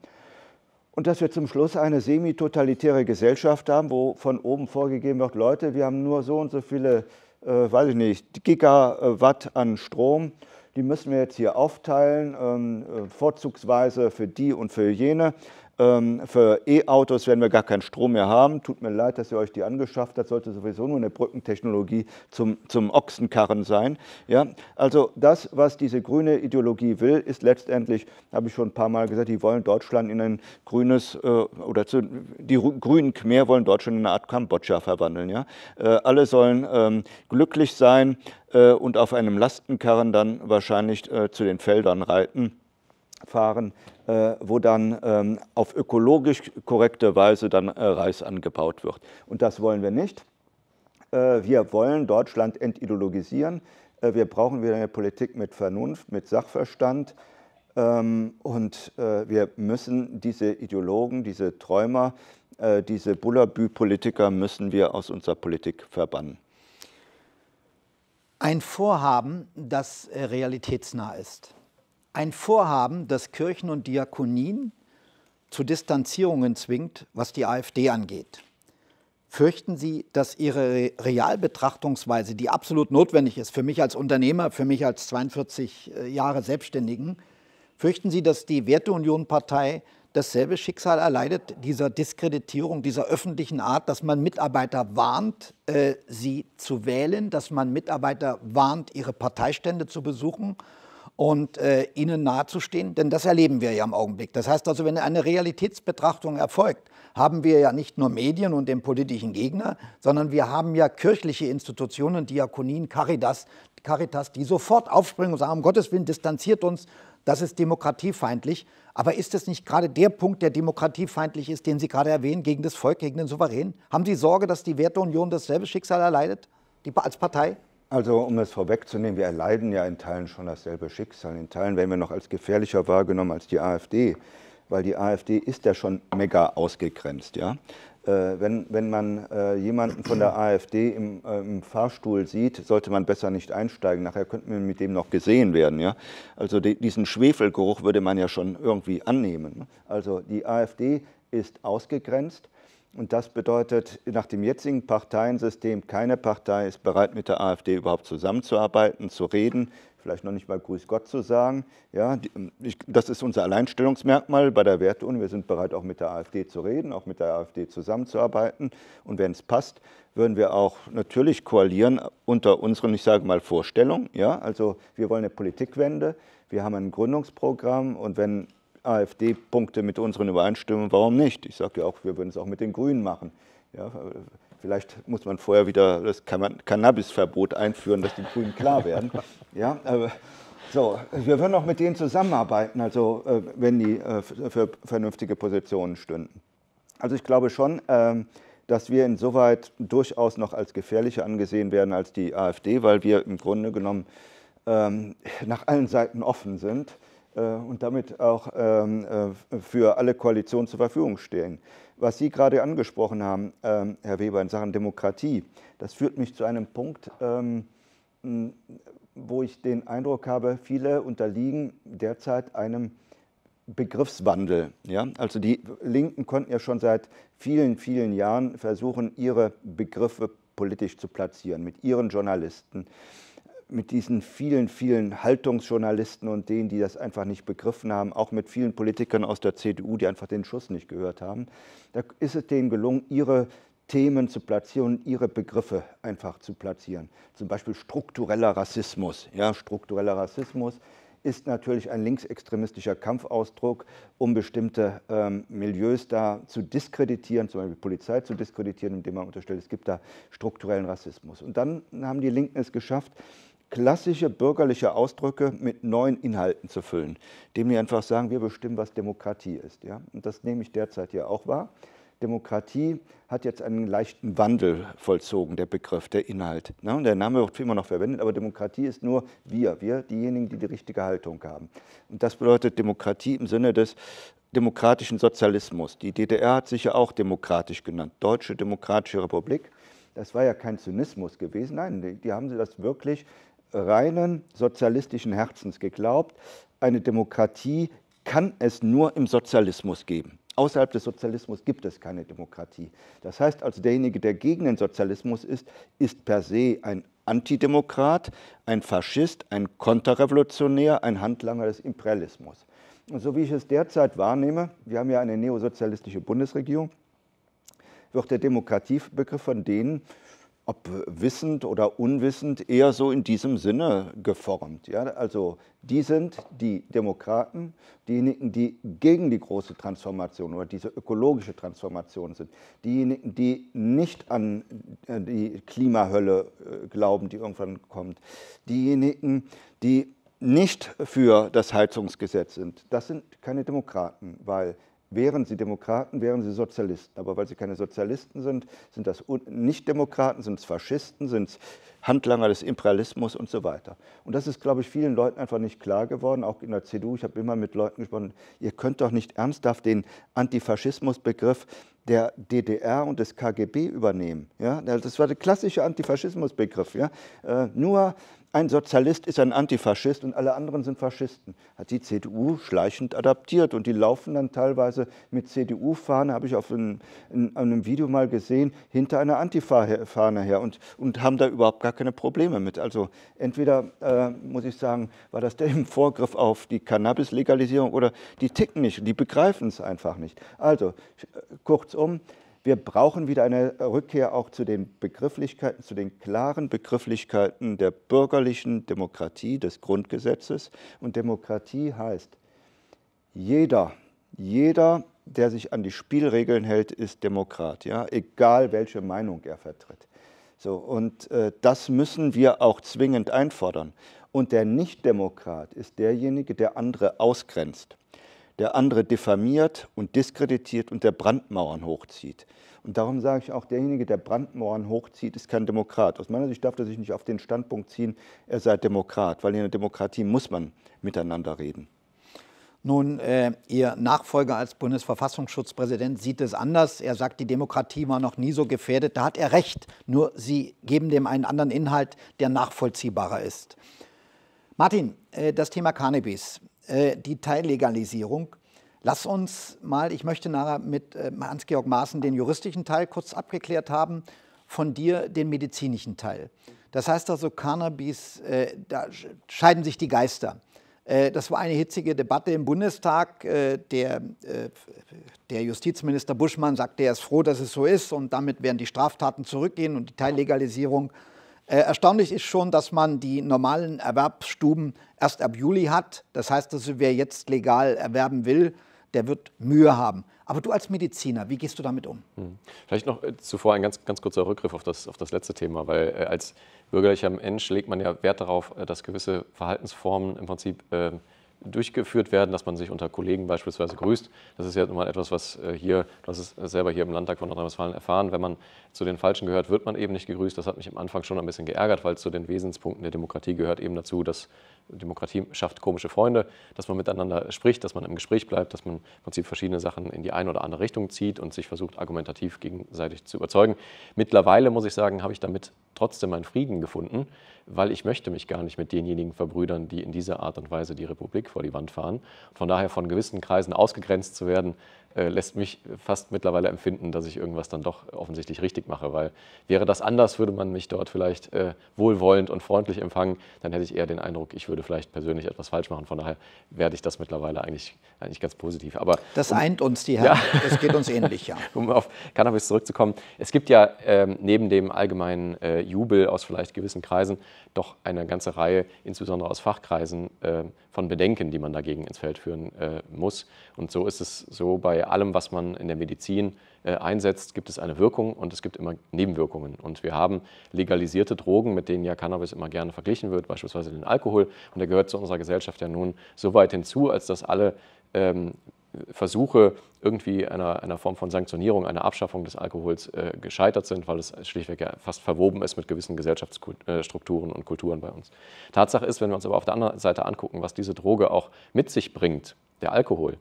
Speaker 3: Und dass wir zum Schluss eine semi-totalitäre Gesellschaft haben, wo von oben vorgegeben wird, Leute, wir haben nur so und so viele, äh, weiß ich nicht, Gigawatt an Strom die müssen wir jetzt hier aufteilen, ähm, äh, vorzugsweise für die und für jene. Ähm, für E-Autos werden wir gar keinen Strom mehr haben. Tut mir leid, dass ihr euch die angeschafft habt. Das Sollte sowieso nur eine Brückentechnologie zum, zum Ochsenkarren sein. Ja? Also das, was diese grüne Ideologie will, ist letztendlich, habe ich schon ein paar Mal gesagt, die wollen Deutschland in ein grünes, äh, oder zu, die grünen Khmer wollen Deutschland in eine Art Kambodscha verwandeln. Ja? Äh, alle sollen ähm, glücklich sein äh, und auf einem Lastenkarren dann wahrscheinlich äh, zu den Feldern reiten fahren. Äh, wo dann ähm, auf ökologisch korrekte Weise dann äh, Reis angebaut wird. Und das wollen wir nicht. Äh, wir wollen Deutschland entideologisieren. wir brauchen wieder eine Politik mit Vernunft, mit Sachverstand. Ähm, und wir müssen diese Ideologen, diese Träumer, diese Bullabü-Politiker müssen wir aus unserer Politik verbannen.
Speaker 1: Ein Vorhaben, das realitätsnah ist ein Vorhaben, das Kirchen und Diakonien zu Distanzierungen zwingt, was die AfD angeht. Fürchten Sie, dass Ihre Realbetrachtungsweise, die absolut notwendig ist für mich als Unternehmer, für mich als 42 äh, Jahre Selbstständigen, fürchten Sie, dass die Werteunion-Partei dasselbe Schicksal erleidet, dieser Diskreditierung, dieser öffentlichen Art, dass man Mitarbeiter warnt, äh, sie zu wählen, dass man Mitarbeiter warnt, ihre Parteistände zu besuchen und äh, ihnen nahezustehen, denn das erleben wir ja im Augenblick. Das heißt also, wenn eine Realitätsbetrachtung erfolgt, haben wir ja nicht nur Medien und den politischen Gegner, sondern wir haben ja kirchliche Institutionen, Diakonien, Caritas, Caritas die sofort aufspringen und sagen, um Gottes Willen, distanziert uns, das ist demokratiefeindlich. Aber ist es nicht gerade der Punkt, der demokratiefeindlich ist, den Sie gerade erwähnen, gegen das Volk, gegen den Souverän?
Speaker 3: Haben Sie Sorge, dass die Werteunion dasselbe Schicksal erleidet, die als Partei? Also um es vorwegzunehmen, wir erleiden ja in Teilen schon dasselbe Schicksal. In Teilen werden wir noch als gefährlicher wahrgenommen als die AfD, weil die AfD ist ja schon mega ausgegrenzt. Ja? Äh, wenn, wenn man äh, jemanden von der AfD im, äh, im, Fahrstuhl sieht, sollte man besser nicht einsteigen. Nachher könnten wir mit dem noch gesehen werden. Ja? Also die, diesen Schwefelgeruch würde man ja schon irgendwie annehmen. Ne? Also die AfD ist ausgegrenzt. Und das bedeutet, nach dem jetzigen Parteiensystem, keine Partei ist bereit, mit der AfD überhaupt zusammenzuarbeiten, zu reden, vielleicht noch nicht mal Grüß Gott zu sagen. Ja, ähm, ich, das ist unser Alleinstellungsmerkmal bei der Wertunion. Wir sind bereit, auch mit der AfD zu reden, auch mit der AfD zusammenzuarbeiten. Und wenn es passt, würden wir auch natürlich koalieren unter unseren, ich sage mal, Vorstellungen. Ja, also wir wollen eine Politikwende, wir haben ein Gründungsprogramm und wenn AfD-Punkte mit unseren übereinstimmen, warum nicht? Ich sage ja auch, wir würden es auch mit den Grünen machen. Ja, vielleicht muss man vorher wieder das Cannabisverbot einführen, dass die Grünen klar werden. Ja, aber so, wir würden auch mit denen zusammenarbeiten, also äh, wenn die äh, für vernünftige Positionen stünden. Also ich glaube schon, ähm, dass wir insoweit durchaus noch als gefährlicher angesehen werden als die AfD, weil wir im Grunde genommen ähm, nach allen Seiten offen sind äh, und damit auch ähm, äh, für alle Koalitionen zur Verfügung stehen. Was Sie gerade angesprochen haben, ähm, Herr Weber, in Sachen Demokratie, das führt mich zu einem Punkt, ähm, wo ich den Eindruck habe, viele unterliegen derzeit einem Begriffswandel. Ja? Also die Linken konnten ja schon seit vielen, vielen Jahren versuchen, ihre Begriffe politisch zu platzieren mit ihren Journalisten mit diesen vielen, vielen Haltungsjournalisten und denen, die das einfach nicht begriffen haben, auch mit vielen Politikern aus der CDU, die einfach den Schuss nicht gehört haben, da ist es denen gelungen, ihre Themen zu platzieren, ihre Begriffe einfach zu platzieren. Zum Beispiel struktureller Rassismus. Ja, struktureller Rassismus ist natürlich ein linksextremistischer Kampfausdruck, um bestimmte ähm, Milieus da zu diskreditieren, zum Beispiel Polizei zu diskreditieren, indem man unterstellt, es gibt da strukturellen Rassismus. Und dann haben die Linken es geschafft, klassische bürgerliche Ausdrücke mit neuen Inhalten zu füllen, indem wir einfach sagen, wir bestimmen, was Demokratie ist. Ja? Und das nehme ich derzeit ja auch wahr. Demokratie hat jetzt einen leichten Wandel vollzogen, der Begriff, der Inhalt. Ne? Und der Name wird immer noch verwendet, aber Demokratie ist nur wir, wir, diejenigen, die die richtige Haltung haben. Und das bedeutet Demokratie im Sinne des demokratischen Sozialismus. Die DDR hat sich ja auch demokratisch genannt, Deutsche Demokratische Republik. Das war ja kein Zynismus gewesen, nein, die, die haben sie das wirklich reinen sozialistischen Herzens geglaubt, eine Demokratie kann es nur im Sozialismus geben. Außerhalb des Sozialismus gibt es keine Demokratie. Das heißt also, derjenige, der gegen den Sozialismus ist, ist per se ein Antidemokrat, ein Faschist, ein Konterrevolutionär, ein Handlanger des Imperialismus. Und so wie ich es derzeit wahrnehme, wir haben ja eine neosozialistische Bundesregierung, wird der Demokratiebegriff von denen, ob wissend oder unwissend, eher so in diesem Sinne geformt. Ja? Also die sind die Demokraten, diejenigen, die gegen die große Transformation oder diese ökologische Transformation sind, diejenigen, die nicht an äh, die Klimahölle äh, glauben, die irgendwann kommt, diejenigen, die nicht für das Heizungsgesetz sind. Das sind keine Demokraten, weil Wären sie Demokraten, wären sie Sozialisten. Aber weil sie keine Sozialisten sind, sind das nicht Demokraten, sind es Faschisten, sind es Handlanger des Imperialismus und so weiter. Und das ist, glaube ich, vielen Leuten einfach nicht klar geworden, auch in der CDU. Ich habe immer mit Leuten gesprochen, ihr könnt doch nicht ernsthaft den Antifaschismusbegriff der DDR und des KGB übernehmen. Ja? Das war der klassische Antifaschismusbegriff. Ja? Äh, nur ein Sozialist ist ein Antifaschist und alle anderen sind Faschisten. Hat die CDU schleichend adaptiert und die laufen dann teilweise mit CDU-Fahne, habe ich auf einem, in, einem Video mal gesehen, hinter einer Antifa-Fahne her und, und haben da überhaupt gar gar keine Probleme mit. Also entweder, äh, muss ich sagen, war das der im Vorgriff auf die Cannabis-Legalisierung oder die ticken nicht, die begreifen es einfach nicht. Also äh, kurzum, wir brauchen wieder eine Rückkehr auch zu den Begrifflichkeiten, zu den klaren Begrifflichkeiten der bürgerlichen Demokratie, des Grundgesetzes. Und Demokratie heißt, jeder, jeder, der sich an die Spielregeln hält, ist Demokrat, ja? egal welche Meinung er vertritt. So, und äh, das müssen wir auch zwingend einfordern. Und der Nichtdemokrat ist derjenige, der andere ausgrenzt, der andere diffamiert und diskreditiert und der Brandmauern hochzieht. Und darum sage ich auch, derjenige, der Brandmauern hochzieht, ist kein Demokrat. Aus meiner Sicht darf er sich nicht auf den Standpunkt ziehen, er sei Demokrat, weil in der Demokratie muss man miteinander reden. Nun, äh,
Speaker 1: Ihr Nachfolger als Bundesverfassungsschutzpräsident sieht es anders. Er sagt, die Demokratie war noch nie so gefährdet. Da hat er recht. Nur Sie geben dem einen anderen Inhalt, der nachvollziehbarer ist. Martin, äh, das Thema Cannabis, äh, die Teillegalisierung. Lass uns mal, ich möchte nachher mit äh, Hans-Georg Maaßen den juristischen Teil kurz abgeklärt haben, von dir den medizinischen Teil. Das heißt also, Cannabis, äh, da scheiden sich die Geister. Äh, das war eine hitzige Debatte im Bundestag. Äh, der, äh, der, Justizminister Buschmann sagte, er ist froh, dass es so ist und damit werden die Straftaten zurückgehen und die Teillegalisierung. Erstaunlich ist schon, dass man die normalen Erwerbsstuben erst ab Juli hat. Das heißt also, wer jetzt legal erwerben will, der wird Mühe haben. Aber du als Mediziner, wie gehst du damit um? Hm.
Speaker 2: Vielleicht noch äh, zuvor ein ganz, ganz kurzer Rückgriff auf das, auf das letzte Thema, weil äh, als bürgerlicher Mensch legt man ja Wert darauf, äh, dass gewisse Verhaltensformen im Prinzip äh, durchgeführt werden, dass man sich unter Kollegen beispielsweise grüßt. Das ist ja nun mal etwas, was äh, hier, das ist selber hier im Landtag von Nordrhein-Westfalen erfahren. Wenn man zu den Falschen gehört, wird man eben nicht gegrüßt. Das hat mich am Anfang schon ein bisschen geärgert, weil zu den Wesenspunkten der Demokratie gehört eben dazu, dass Demokratie schafft komische Freunde, dass man miteinander spricht, dass man im Gespräch bleibt, dass man im Prinzip verschiedene Sachen in die eine oder andere Richtung zieht und sich versucht, argumentativ gegenseitig zu überzeugen. Mittlerweile, muss ich sagen, habe ich damit trotzdem meinen Frieden gefunden, weil ich möchte mich gar nicht mit denjenigen verbrüdern, die in dieser Art und Weise die Republik vor die Wand fahren. Von daher von gewissen Kreisen ausgegrenzt zu werden, äh, lässt mich fast mittlerweile empfinden, dass ich irgendwas dann doch offensichtlich richtig mache, weil wäre das anders, würde man mich dort vielleicht äh, wohlwollend und freundlich empfangen, dann hätte ich eher den Eindruck, ich würde vielleicht persönlich etwas falsch machen. Von daher werde ich das mittlerweile eigentlich, eigentlich ganz positiv. Aber das um, eint uns die Herren, ja. das geht uns ähnlich, ja. um auf Cannabis zurückzukommen, es gibt ja ähm, neben dem allgemeinen äh, Jubel aus vielleicht gewissen Kreisen doch eine ganze Reihe, insbesondere aus Fachkreisen, äh, von Bedenken, die man dagegen ins Feld führen äh, muss. Und so ist es so, bei allem, was man in der Medizin äh, einsetzt, gibt es eine Wirkung und es gibt immer Nebenwirkungen. Und wir haben legalisierte Drogen, mit denen ja Cannabis immer gerne verglichen wird, beispielsweise den Alkohol. Und der gehört zu unserer Gesellschaft ja nun so weit hinzu, als dass alle ähm, Versuche irgendwie einer, einer Form von Sanktionierung, einer Abschaffung des Alkohols äh, gescheitert sind, weil es schlichtweg ja fast verwoben ist mit gewissen Gesellschaftsstrukturen äh, und Kulturen bei uns. Tatsache ist, wenn wir uns aber auf der anderen Seite angucken, was diese Droge auch mit sich bringt, der Alkohol,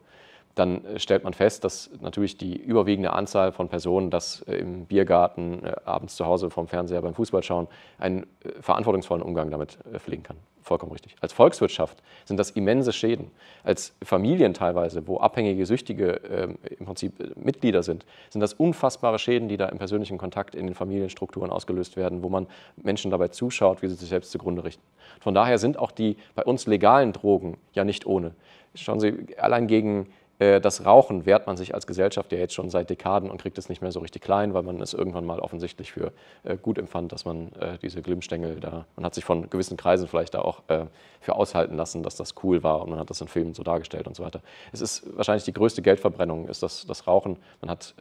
Speaker 2: dann äh, stellt man fest, dass natürlich die überwiegende Anzahl von Personen, das äh, im Biergarten, äh, abends zu Hause vom Fernseher beim Fußball schauen, einen verantwortungsvollen Umgang damit pflegen kann. Vollkommen richtig. Als Volkswirtschaft sind das immense Schäden. Als Familien teilweise, wo abhängige, süchtige ähm, im Prinzip Mitglieder sind, sind das unfassbare Schäden, die da im persönlichen Kontakt in den Familienstrukturen ausgelöst werden, wo man Menschen dabei zuschaut, wie sie sich selbst zugrunde richten. Von daher sind auch die bei uns legalen Drogen ja nicht ohne. Schauen Sie, allein gegen äh, das Rauchen wehrt man sich als Gesellschaft ja jetzt schon seit Dekaden und kriegt es nicht mehr so richtig klein, weil man es irgendwann mal offensichtlich für äh, gut empfand, dass man äh, diese Glimmstängel da, man hat sich von gewissen Kreisen vielleicht da auch für aushalten lassen, dass das cool war und man hat das in Filmen so dargestellt und so weiter. Es ist wahrscheinlich die größte Geldverbrennung, ist das, das Rauchen. Man hat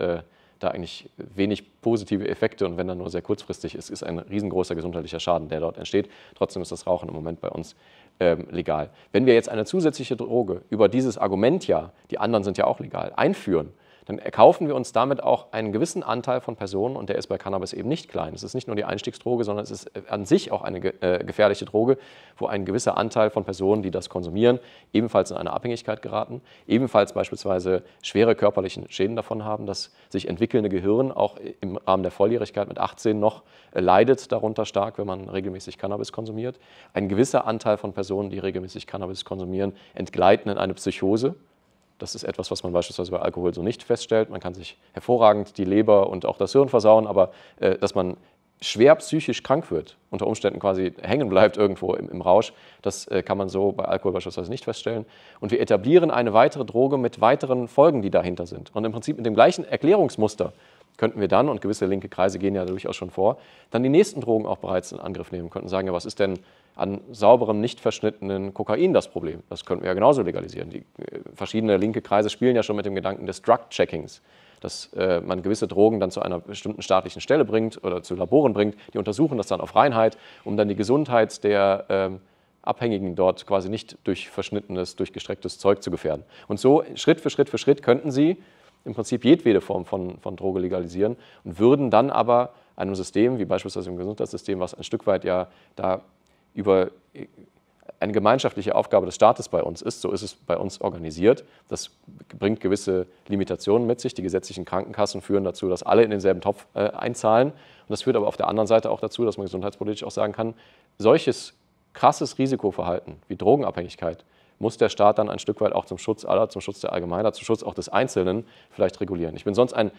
Speaker 2: da eigentlich wenig positive Effekte und wenn dann nur sehr kurzfristig ist, ist ein riesengroßer gesundheitlicher Schaden, der dort entsteht. Trotzdem ist das Rauchen im Moment bei uns ähm, legal. Wenn wir jetzt eine zusätzliche Droge über dieses Argument ja, die anderen sind ja auch legal, einführen, dann erkaufen wir uns damit auch einen gewissen Anteil von Personen und der ist bei Cannabis eben nicht klein. Es ist nicht nur die Einstiegsdroge, sondern es ist äh, an sich auch eine äh, gefährliche Droge, wo ein gewisser Anteil von Personen, die das konsumieren, ebenfalls in eine Abhängigkeit geraten, ebenfalls beispielsweise schwere körperliche Schäden davon haben. Das sich entwickelnde Gehirn auch im Rahmen der Volljährigkeit mit 18 noch äh, leidet darunter stark, wenn man regelmäßig Cannabis konsumiert. Ein gewisser Anteil von Personen, die regelmäßig Cannabis konsumieren, entgleiten in eine Psychose. Das ist etwas, was man beispielsweise bei Alkohol so nicht feststellt. Man kann sich hervorragend die Leber und auch das Hirn versauen, aber äh, dass man schwer psychisch krank wird, unter Umständen quasi hängen bleibt irgendwo im, im Rausch, das äh, kann man so bei Alkohol beispielsweise nicht feststellen. Und wir etablieren eine weitere Droge mit weiteren Folgen, die dahinter sind. Und im Prinzip mit dem gleichen Erklärungsmuster könnten wir dann, und gewisse linke Kreise gehen ja durchaus schon vor, dann die nächsten Drogen auch bereits in Angriff nehmen, könnten sagen, ja, was ist denn an sauberem, nicht verschnittenen Kokain das Problem. Das könnten wir ja genauso legalisieren. Die äh, verschiedenen linke Kreise spielen ja schon mit dem Gedanken des Drug-Checkings, dass äh, man gewisse Drogen dann zu einer bestimmten staatlichen Stelle bringt oder zu Laboren bringt. Die untersuchen das dann auf Reinheit, um dann die Gesundheit der äh, Abhängigen dort quasi nicht durch verschnittenes, durchgestrecktes Zeug zu gefährden. Und so Schritt für Schritt für Schritt könnten sie im Prinzip jedwede Form von, von Droge legalisieren und würden dann aber einem System, wie beispielsweise im Gesundheitssystem, was ein Stück weit ja da über äh, eine gemeinschaftliche Aufgabe des Staates bei uns ist, so ist es bei uns organisiert. Das bringt gewisse Limitationen mit sich. Die gesetzlichen Krankenkassen führen dazu, dass alle in denselben Topf äh, einzahlen. Und das führt aber auf der anderen Seite auch dazu, dass man gesundheitspolitisch auch sagen kann, solches krasses Risikoverhalten wie Drogenabhängigkeit muss der Staat dann ein Stück weit auch zum Schutz aller, zum Schutz der Allgemeiner, zum Schutz auch des Einzelnen vielleicht regulieren. Ich bin sonst ein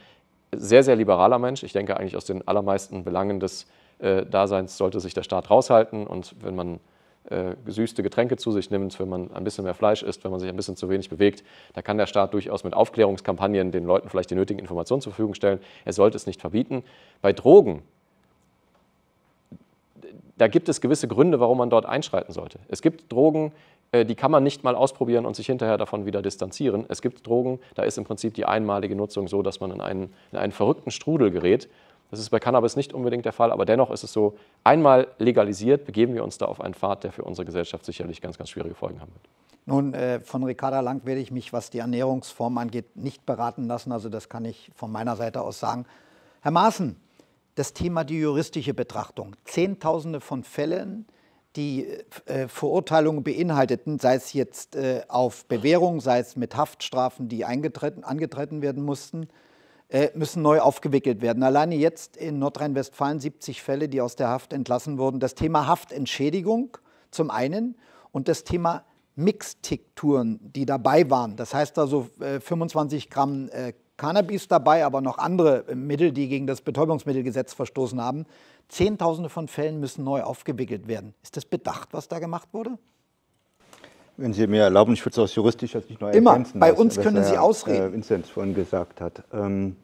Speaker 2: sehr, sehr liberaler Mensch. Ich denke eigentlich aus den allermeisten Belangen des äh, Daseins sollte sich der Staat raushalten. Und wenn man äh, gesüßte Getränke zu sich nimmt, wenn man ein bisschen mehr Fleisch isst, wenn man sich ein bisschen zu wenig bewegt, da kann der Staat durchaus mit Aufklärungskampagnen den Leuten vielleicht die nötigen Informationen zur Verfügung stellen. Er sollte es nicht verbieten. Bei Drogen da gibt es gewisse Gründe, warum man dort einschreiten sollte. Es gibt Drogen, äh, die kann man nicht mal ausprobieren und sich hinterher davon wieder distanzieren. Es gibt Drogen, da ist im Prinzip die einmalige Nutzung so, dass man in einen, in einen verrückten Strudel gerät das ist bei Cannabis nicht unbedingt der Fall, aber dennoch ist es so, einmal legalisiert, begeben wir uns da auf einen Pfad, der für unsere Gesellschaft sicherlich ganz, ganz schwierige Folgen haben wird.
Speaker 1: Nun, äh, von Ricarda Lang werde ich mich, was die Ernährungsform angeht, nicht beraten lassen. Also das kann ich von meiner Seite aus sagen. Herr Maaßen, das Thema die juristische Betrachtung. Zehntausende von Fällen, die äh, äh, Verurteilungen beinhalteten, sei es jetzt auf Bewährung, sei es mit Haftstrafen, die angetreten werden mussten. Äh, müssen neu aufgewickelt werden. Alleine jetzt in Nordrhein-Westfalen 70 Fälle, die aus der Haft entlassen wurden. Das Thema Haftentschädigung zum einen und das Thema Mixtikturen, die dabei waren. Das heißt also 25 äh, Gramm äh, Cannabis dabei, aber noch andere Mittel, die gegen das Betäubungsmittelgesetz verstoßen haben. Zehntausende von Fällen müssen neu aufgewickelt werden. Ist das bedacht, was da gemacht wurde?
Speaker 3: Wenn Sie mir erlauben, ich würde es aus juristischer Sicht noch Immer. ergänzen. Bei uns was, können was Sie ausreden. Äh, Vinzenz vorhin gesagt hat. Ähm,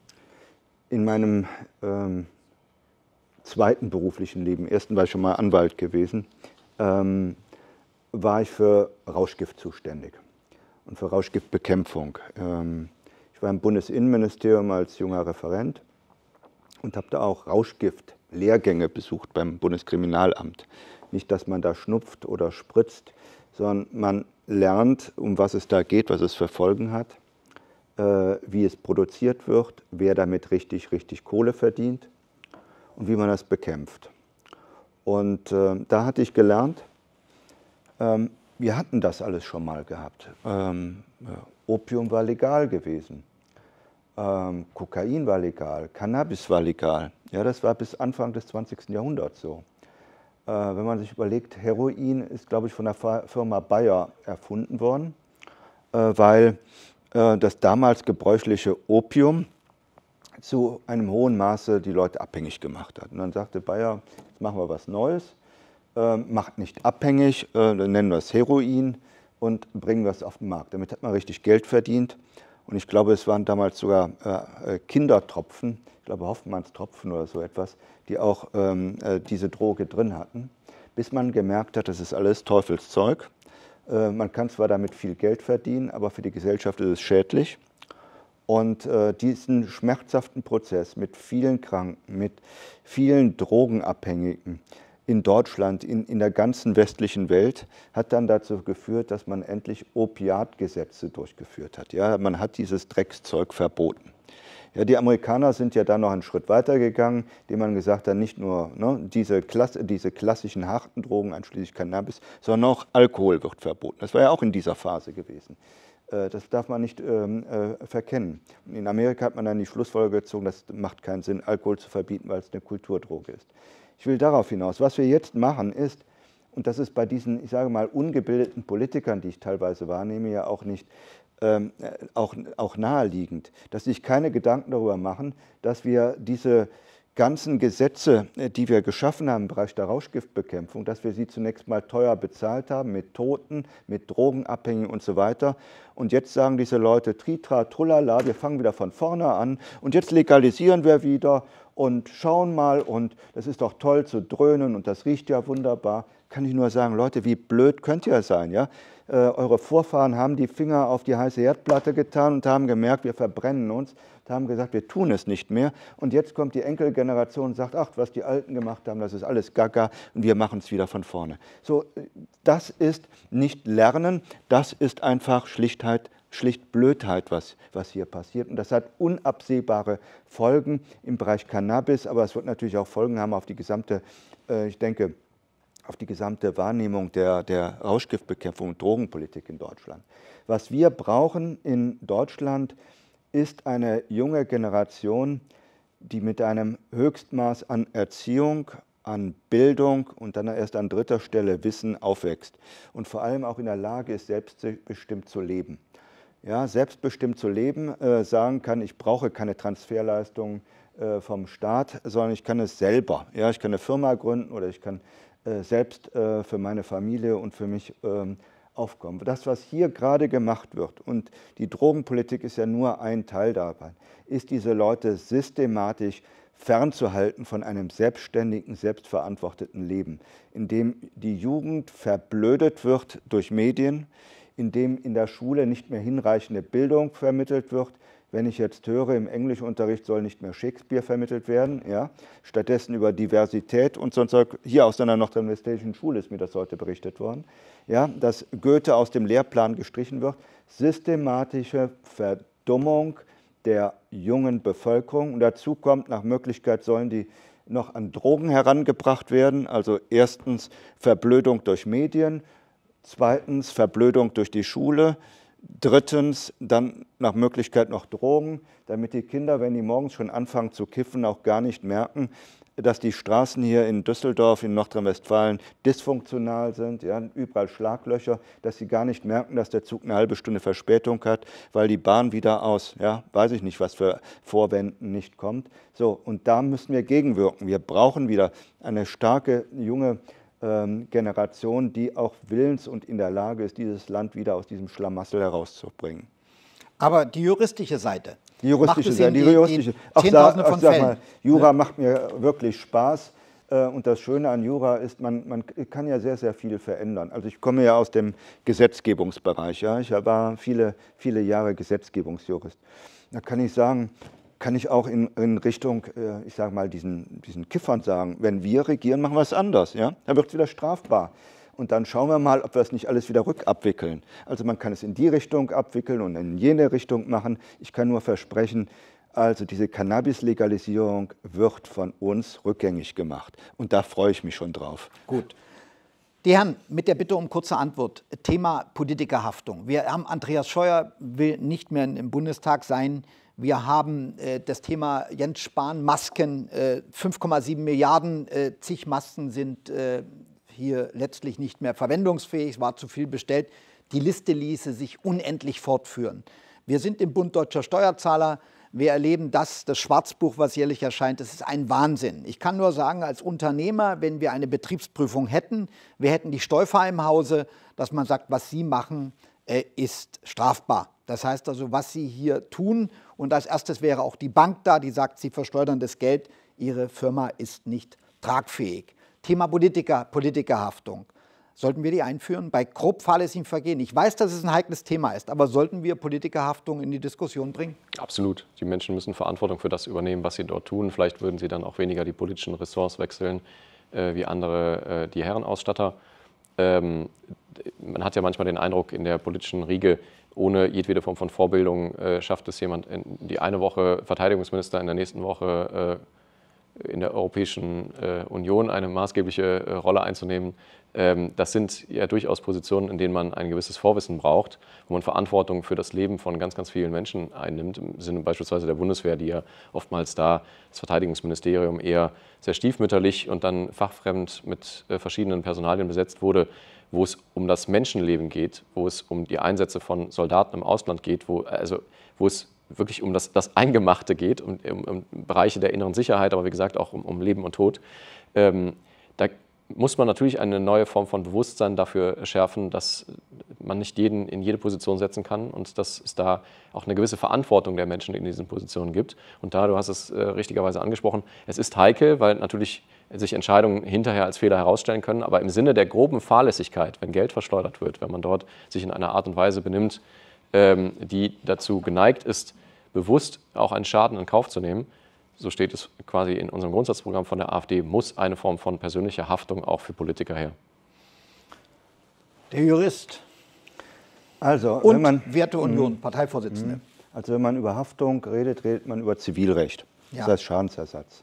Speaker 3: in meinem ähm, zweiten beruflichen Leben, ersten war ich schon mal Anwalt gewesen, ähm, war ich für Rauschgift zuständig und für Rauschgiftbekämpfung. Ähm, ich war im Bundesinnenministerium als junger Referent und habe da auch Rauschgift-Lehrgänge besucht beim Bundeskriminalamt. Nicht, dass man da schnupft oder spritzt, sondern man lernt, um was es da geht, was es für Folgen hat, äh, wie es produziert wird, wer damit richtig, richtig Kohle verdient und wie man das bekämpft. Und äh, da hatte ich gelernt, ähm, wir hatten das alles schon mal gehabt. Ähm, äh, Opium war legal gewesen. Ähm, Kokain war legal, Cannabis war legal. Ja, das war bis Anfang des 20. Jahrhunderts so. Äh, wenn man sich überlegt, Heroin ist, glaube ich, von der Firma Bayer erfunden worden, äh, weil äh, das damals gebräuchliche Opium zu einem hohen Maße die Leute abhängig gemacht hat. Und dann sagte Bayer, jetzt machen wir was Neues, macht nicht abhängig, dann nennen wir es Heroin und bringen wir es auf den Markt. Damit hat man richtig Geld verdient. Und ich glaube, es waren damals sogar äh, äh, Kindertropfen, ich glaube Hoffmannstropfen oder so etwas, die auch ähm, äh, diese Droge drin hatten, bis man gemerkt hat, das ist alles Teufelszeug. Äh, man kann zwar damit viel Geld verdienen, aber für die Gesellschaft ist es schädlich. Und äh, diesen schmerzhaften Prozess mit vielen Kranken, mit vielen Drogenabhängigen, in Deutschland, in, in der ganzen westlichen Welt, hat dann dazu geführt, dass man endlich Opiatgesetze durchgeführt hat. Ja, man hat dieses Dreckszeug verboten. Ja, die Amerikaner sind ja dann noch einen Schritt weiter gegangen, indem man gesagt hat, nicht nur ne, diese, Klasse, diese klassischen harten Drogen, einschließlich Cannabis, sondern auch Alkohol wird verboten. Das war ja auch in dieser Phase gewesen. Äh, das darf man nicht ähm, äh, verkennen. In Amerika hat man dann die Schlussfolgerung gezogen, das macht keinen Sinn, Alkohol zu verbieten, weil es eine Kulturdroge ist. Ich will darauf hinaus. Was wir jetzt machen ist, und das ist bei diesen, ich sage mal, ungebildeten Politikern, die ich teilweise wahrnehme, ja auch nicht ähm, äh, auch, auch naheliegend, dass sich keine Gedanken darüber machen, dass wir diese ganzen Gesetze, äh, die wir geschaffen haben im Bereich der Rauschgiftbekämpfung, dass wir sie zunächst mal teuer bezahlt haben mit Toten, mit Drogenabhängigen und so weiter. Und jetzt sagen diese Leute, Tritra, Trullala, wir fangen wieder von vorne an und jetzt legalisieren wir wieder und schauen mal und das ist doch toll zu dröhnen und das riecht ja wunderbar, kann ich nur sagen, Leute, wie blöd könnt ihr sein, ja? Äh, eure Vorfahren haben die Finger auf die heiße Erdplatte getan und haben gemerkt, wir verbrennen uns, Da haben gesagt, wir tun es nicht mehr. Und jetzt kommt die Enkelgeneration und sagt, ach, was die Alten gemacht haben, das ist alles Gaga und wir machen es wieder von vorne. So, äh, das ist nicht Lernen, das ist einfach Schlichtheit schlicht Blödheit, was, was hier passiert. Und das hat unabsehbare Folgen im Bereich Cannabis, aber es wird natürlich auch Folgen haben auf die gesamte, äh, ich denke, auf die gesamte Wahrnehmung der, der Rauschgiftbekämpfung und Drogenpolitik in Deutschland. Was wir brauchen in Deutschland, ist eine junge Generation, die mit einem Höchstmaß an Erziehung, an Bildung und dann erst an dritter Stelle Wissen aufwächst und vor allem auch in der Lage ist, selbstbestimmt zu leben ja, selbstbestimmt zu leben, äh, sagen kann, ich brauche keine Transferleistungen äh, vom Staat, sondern ich kann es selber. Ja, ich kann eine Firma gründen oder ich kann äh, selbst äh, für meine Familie und für mich ähm, aufkommen. Das, was hier gerade gemacht wird, und die Drogenpolitik ist ja nur ein Teil dabei, ist diese Leute systematisch fernzuhalten von einem selbstständigen, selbstverantworteten Leben, in dem die Jugend verblödet wird durch Medien, in dem in der Schule nicht mehr hinreichende Bildung vermittelt wird. Wenn ich jetzt höre, im Englischunterricht soll nicht mehr Shakespeare vermittelt werden, ja, stattdessen über Diversität und sonst hier aus einer nordrhein-westfälischen Schule ist mir das heute berichtet worden, ja, dass Goethe aus dem Lehrplan gestrichen wird, systematische Verdummung der jungen Bevölkerung. Und dazu kommt, nach Möglichkeit sollen die noch an Drogen herangebracht werden, also erstens Verblödung durch Medien, zweitens Verblödung durch die Schule, drittens dann nach Möglichkeit noch Drogen, damit die Kinder, wenn die morgens schon anfangen zu kiffen, auch gar nicht merken, dass die Straßen hier in Düsseldorf, in Nordrhein-Westfalen dysfunktional sind, ja, überall Schlaglöcher, dass sie gar nicht merken, dass der Zug eine halbe Stunde Verspätung hat, weil die Bahn wieder aus, ja, weiß ich nicht, was für Vorwänden nicht kommt. So, und da müssen wir gegenwirken. Wir brauchen wieder eine starke junge ähm, Generation, die auch willens und in der Lage ist, dieses Land wieder aus diesem Schlamassel herauszubringen. Aber
Speaker 1: die juristische Seite. Die juristische Seite, die, die juristische. Auch, sag, auch, sag mal,
Speaker 3: Jura ja. macht mir wirklich Spaß. Äh, und das Schöne an Jura ist, man, man kann ja sehr, sehr viel verändern. Also ich komme ja aus dem Gesetzgebungsbereich. Ja. Ich war viele, viele Jahre Gesetzgebungsjurist. Da kann ich sagen, kann ich auch in, in Richtung, äh, ich sage mal, diesen, diesen Kiffern sagen, wenn wir regieren, machen wir es anders. Ja? Dann wird es wieder strafbar. Und dann schauen wir mal, ob wir es nicht alles wieder rückabwickeln. Also man kann es in die Richtung abwickeln und in jene Richtung machen. Ich kann nur versprechen, also diese Cannabis-Legalisierung wird von uns rückgängig gemacht. Und da freue ich mich schon drauf.
Speaker 1: Gut. Die Herren, mit der Bitte um kurze Antwort. Thema Politikerhaftung. Wir haben Andreas Scheuer will nicht mehr im Bundestag sein. Wir haben äh, das Thema Jens Spahn, Masken, äh, 5,7 Milliarden, äh, zig Masken sind äh, hier letztlich nicht mehr verwendungsfähig, es war zu viel bestellt. Die Liste ließe sich unendlich fortführen. Wir sind im Bund deutscher Steuerzahler. Wir erleben das, das Schwarzbuch, was jährlich erscheint, das ist ein Wahnsinn. Ich kann nur sagen, als Unternehmer, wenn wir eine Betriebsprüfung hätten, wir hätten die Steufer im Hause, dass man sagt, was Sie machen, äh, ist strafbar. Das heißt also, was Sie hier tun und als erstes wäre auch die Bank da, die sagt, sie versteuern das Geld, ihre Firma ist nicht tragfähig. Thema Politiker, Politikerhaftung. Sollten wir die einführen bei grob fahrlässigem Vergehen? Ich weiß, dass es ein heikles Thema ist, aber sollten wir Politikerhaftung in die Diskussion bringen?
Speaker 2: Absolut. Die Menschen müssen Verantwortung für das übernehmen, was sie dort tun. Vielleicht würden sie dann auch weniger die politischen Ressorts wechseln, äh, wie andere äh, die Herrenausstatter. Ähm, man hat ja manchmal den Eindruck in der politischen Riege, ohne jedwede Form von Vorbildung äh, schafft es jemand, in die eine Woche Verteidigungsminister, in der nächsten Woche äh, in der Europäischen äh, Union eine maßgebliche äh, Rolle einzunehmen. Ähm, das sind ja durchaus Positionen, in denen man ein gewisses Vorwissen braucht, wo man Verantwortung für das Leben von ganz, ganz vielen Menschen einnimmt, im Sinne beispielsweise der Bundeswehr, die ja oftmals da das Verteidigungsministerium eher sehr stiefmütterlich und dann fachfremd mit äh, verschiedenen Personalien besetzt wurde wo es um das Menschenleben geht, wo es um die Einsätze von Soldaten im Ausland geht, wo, also, wo es wirklich um das, das Eingemachte geht, um, um, um Bereiche der inneren Sicherheit, aber wie gesagt auch um, um Leben und Tod. Ähm, da muss man natürlich eine neue Form von Bewusstsein dafür schärfen, dass man nicht jeden in jede Position setzen kann und dass es da auch eine gewisse Verantwortung der Menschen in diesen Positionen gibt. Und da, du hast es äh, richtigerweise angesprochen, es ist heikel, weil natürlich sich Entscheidungen hinterher als Fehler herausstellen können, aber im Sinne der groben Fahrlässigkeit, wenn Geld verschleudert wird, wenn man dort sich in einer Art und Weise benimmt, ähm, die dazu geneigt ist, bewusst auch einen Schaden in Kauf zu nehmen, so steht es quasi in unserem Grundsatzprogramm von der AfD, muss eine Form von persönlicher Haftung auch für Politiker her.
Speaker 3: Der Jurist. Also, Und wenn man Werteunion, mhm. Parteivorsitzende. Mhm. Also wenn man über Haftung redet, redet man über Zivilrecht. Ja. Das heißt Schadensersatz.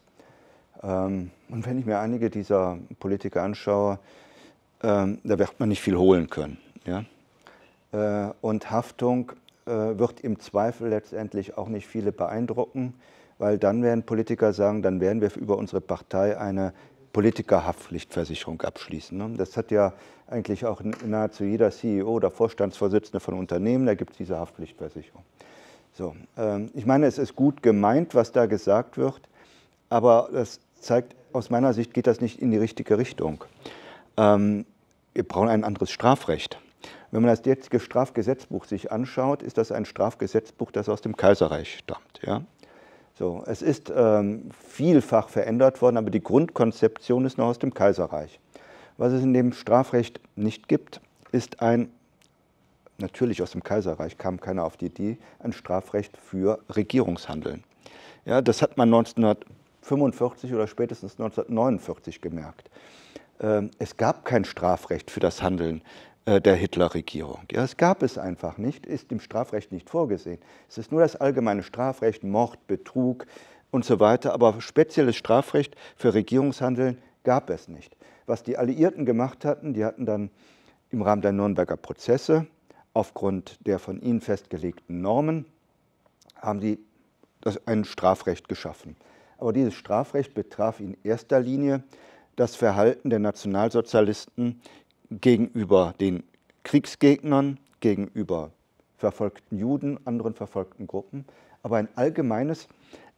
Speaker 3: Ähm, und wenn ich mir einige dieser Politiker anschaue, ähm, da wird man nicht viel holen können. Ja? Äh, und Haftung äh, wird im Zweifel letztendlich auch nicht viele beeindrucken weil dann werden Politiker sagen, dann werden wir über unsere Partei eine Politikerhaftpflichtversicherung abschließen. Ne? Das hat ja eigentlich auch nahezu jeder CEO oder Vorstandsvorsitzende von Unternehmen, da gibt es diese Haftpflichtversicherung. So, ähm, ich meine, es ist gut gemeint, was da gesagt wird, aber das zeigt, aus meiner Sicht geht das nicht in die richtige Richtung. Ähm, wir brauchen ein anderes Strafrecht. Wenn man das jetzige Strafgesetzbuch sich anschaut, ist das ein Strafgesetzbuch, das aus dem Kaiserreich stammt. Ja? So, es ist ähm, vielfach verändert worden, aber die Grundkonzeption ist noch aus dem Kaiserreich. Was es in dem Strafrecht nicht gibt, ist ein, natürlich aus dem Kaiserreich kam keiner auf die Idee, ein Strafrecht für Regierungshandeln. Ja, das hat man 1945 oder spätestens 1949 gemerkt. Ähm, es gab kein Strafrecht für das Handeln äh, der Hitlerregierung. Ja, das gab es einfach nicht, ist im Strafrecht nicht vorgesehen. Es ist nur das allgemeine Strafrecht, Mord, Betrug und so weiter, aber spezielles Strafrecht für Regierungshandeln gab es nicht. Was die Alliierten gemacht hatten, die hatten dann im Rahmen der Nürnberger Prozesse aufgrund der von ihnen festgelegten Normen, haben sie ein Strafrecht geschaffen. Aber dieses Strafrecht betraf in erster Linie das Verhalten der Nationalsozialisten gegenüber den Kriegsgegnern, gegenüber verfolgten Juden, anderen verfolgten Gruppen. Aber ein allgemeines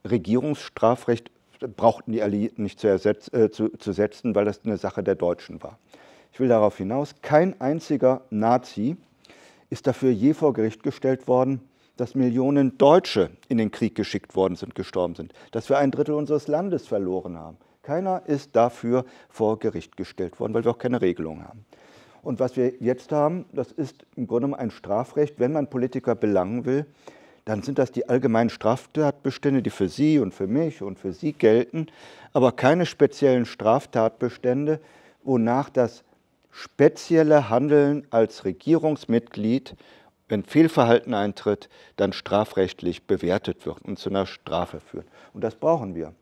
Speaker 3: Regierungsstrafrecht brauchten die Alliierten nicht zu, ersetz, äh, zu, zu setzen, weil das eine Sache der Deutschen war. Ich will darauf hinaus, kein einziger Nazi ist dafür je vor Gericht gestellt worden, dass Millionen Deutsche in den Krieg geschickt worden sind, gestorben sind, dass wir ein Drittel unseres Landes verloren haben. Keiner ist dafür vor Gericht gestellt worden, weil wir auch keine Regelung haben. Und was wir jetzt haben, das ist im Grunde ein Strafrecht. Wenn man Politiker belangen will, dann sind das die allgemeinen Straftatbestände, die für Sie und für mich und für Sie gelten, aber keine speziellen Straftatbestände, wonach das spezielle Handeln als Regierungsmitglied, wenn Fehlverhalten eintritt, dann strafrechtlich bewertet wird und zu einer Strafe führt. Und das brauchen wir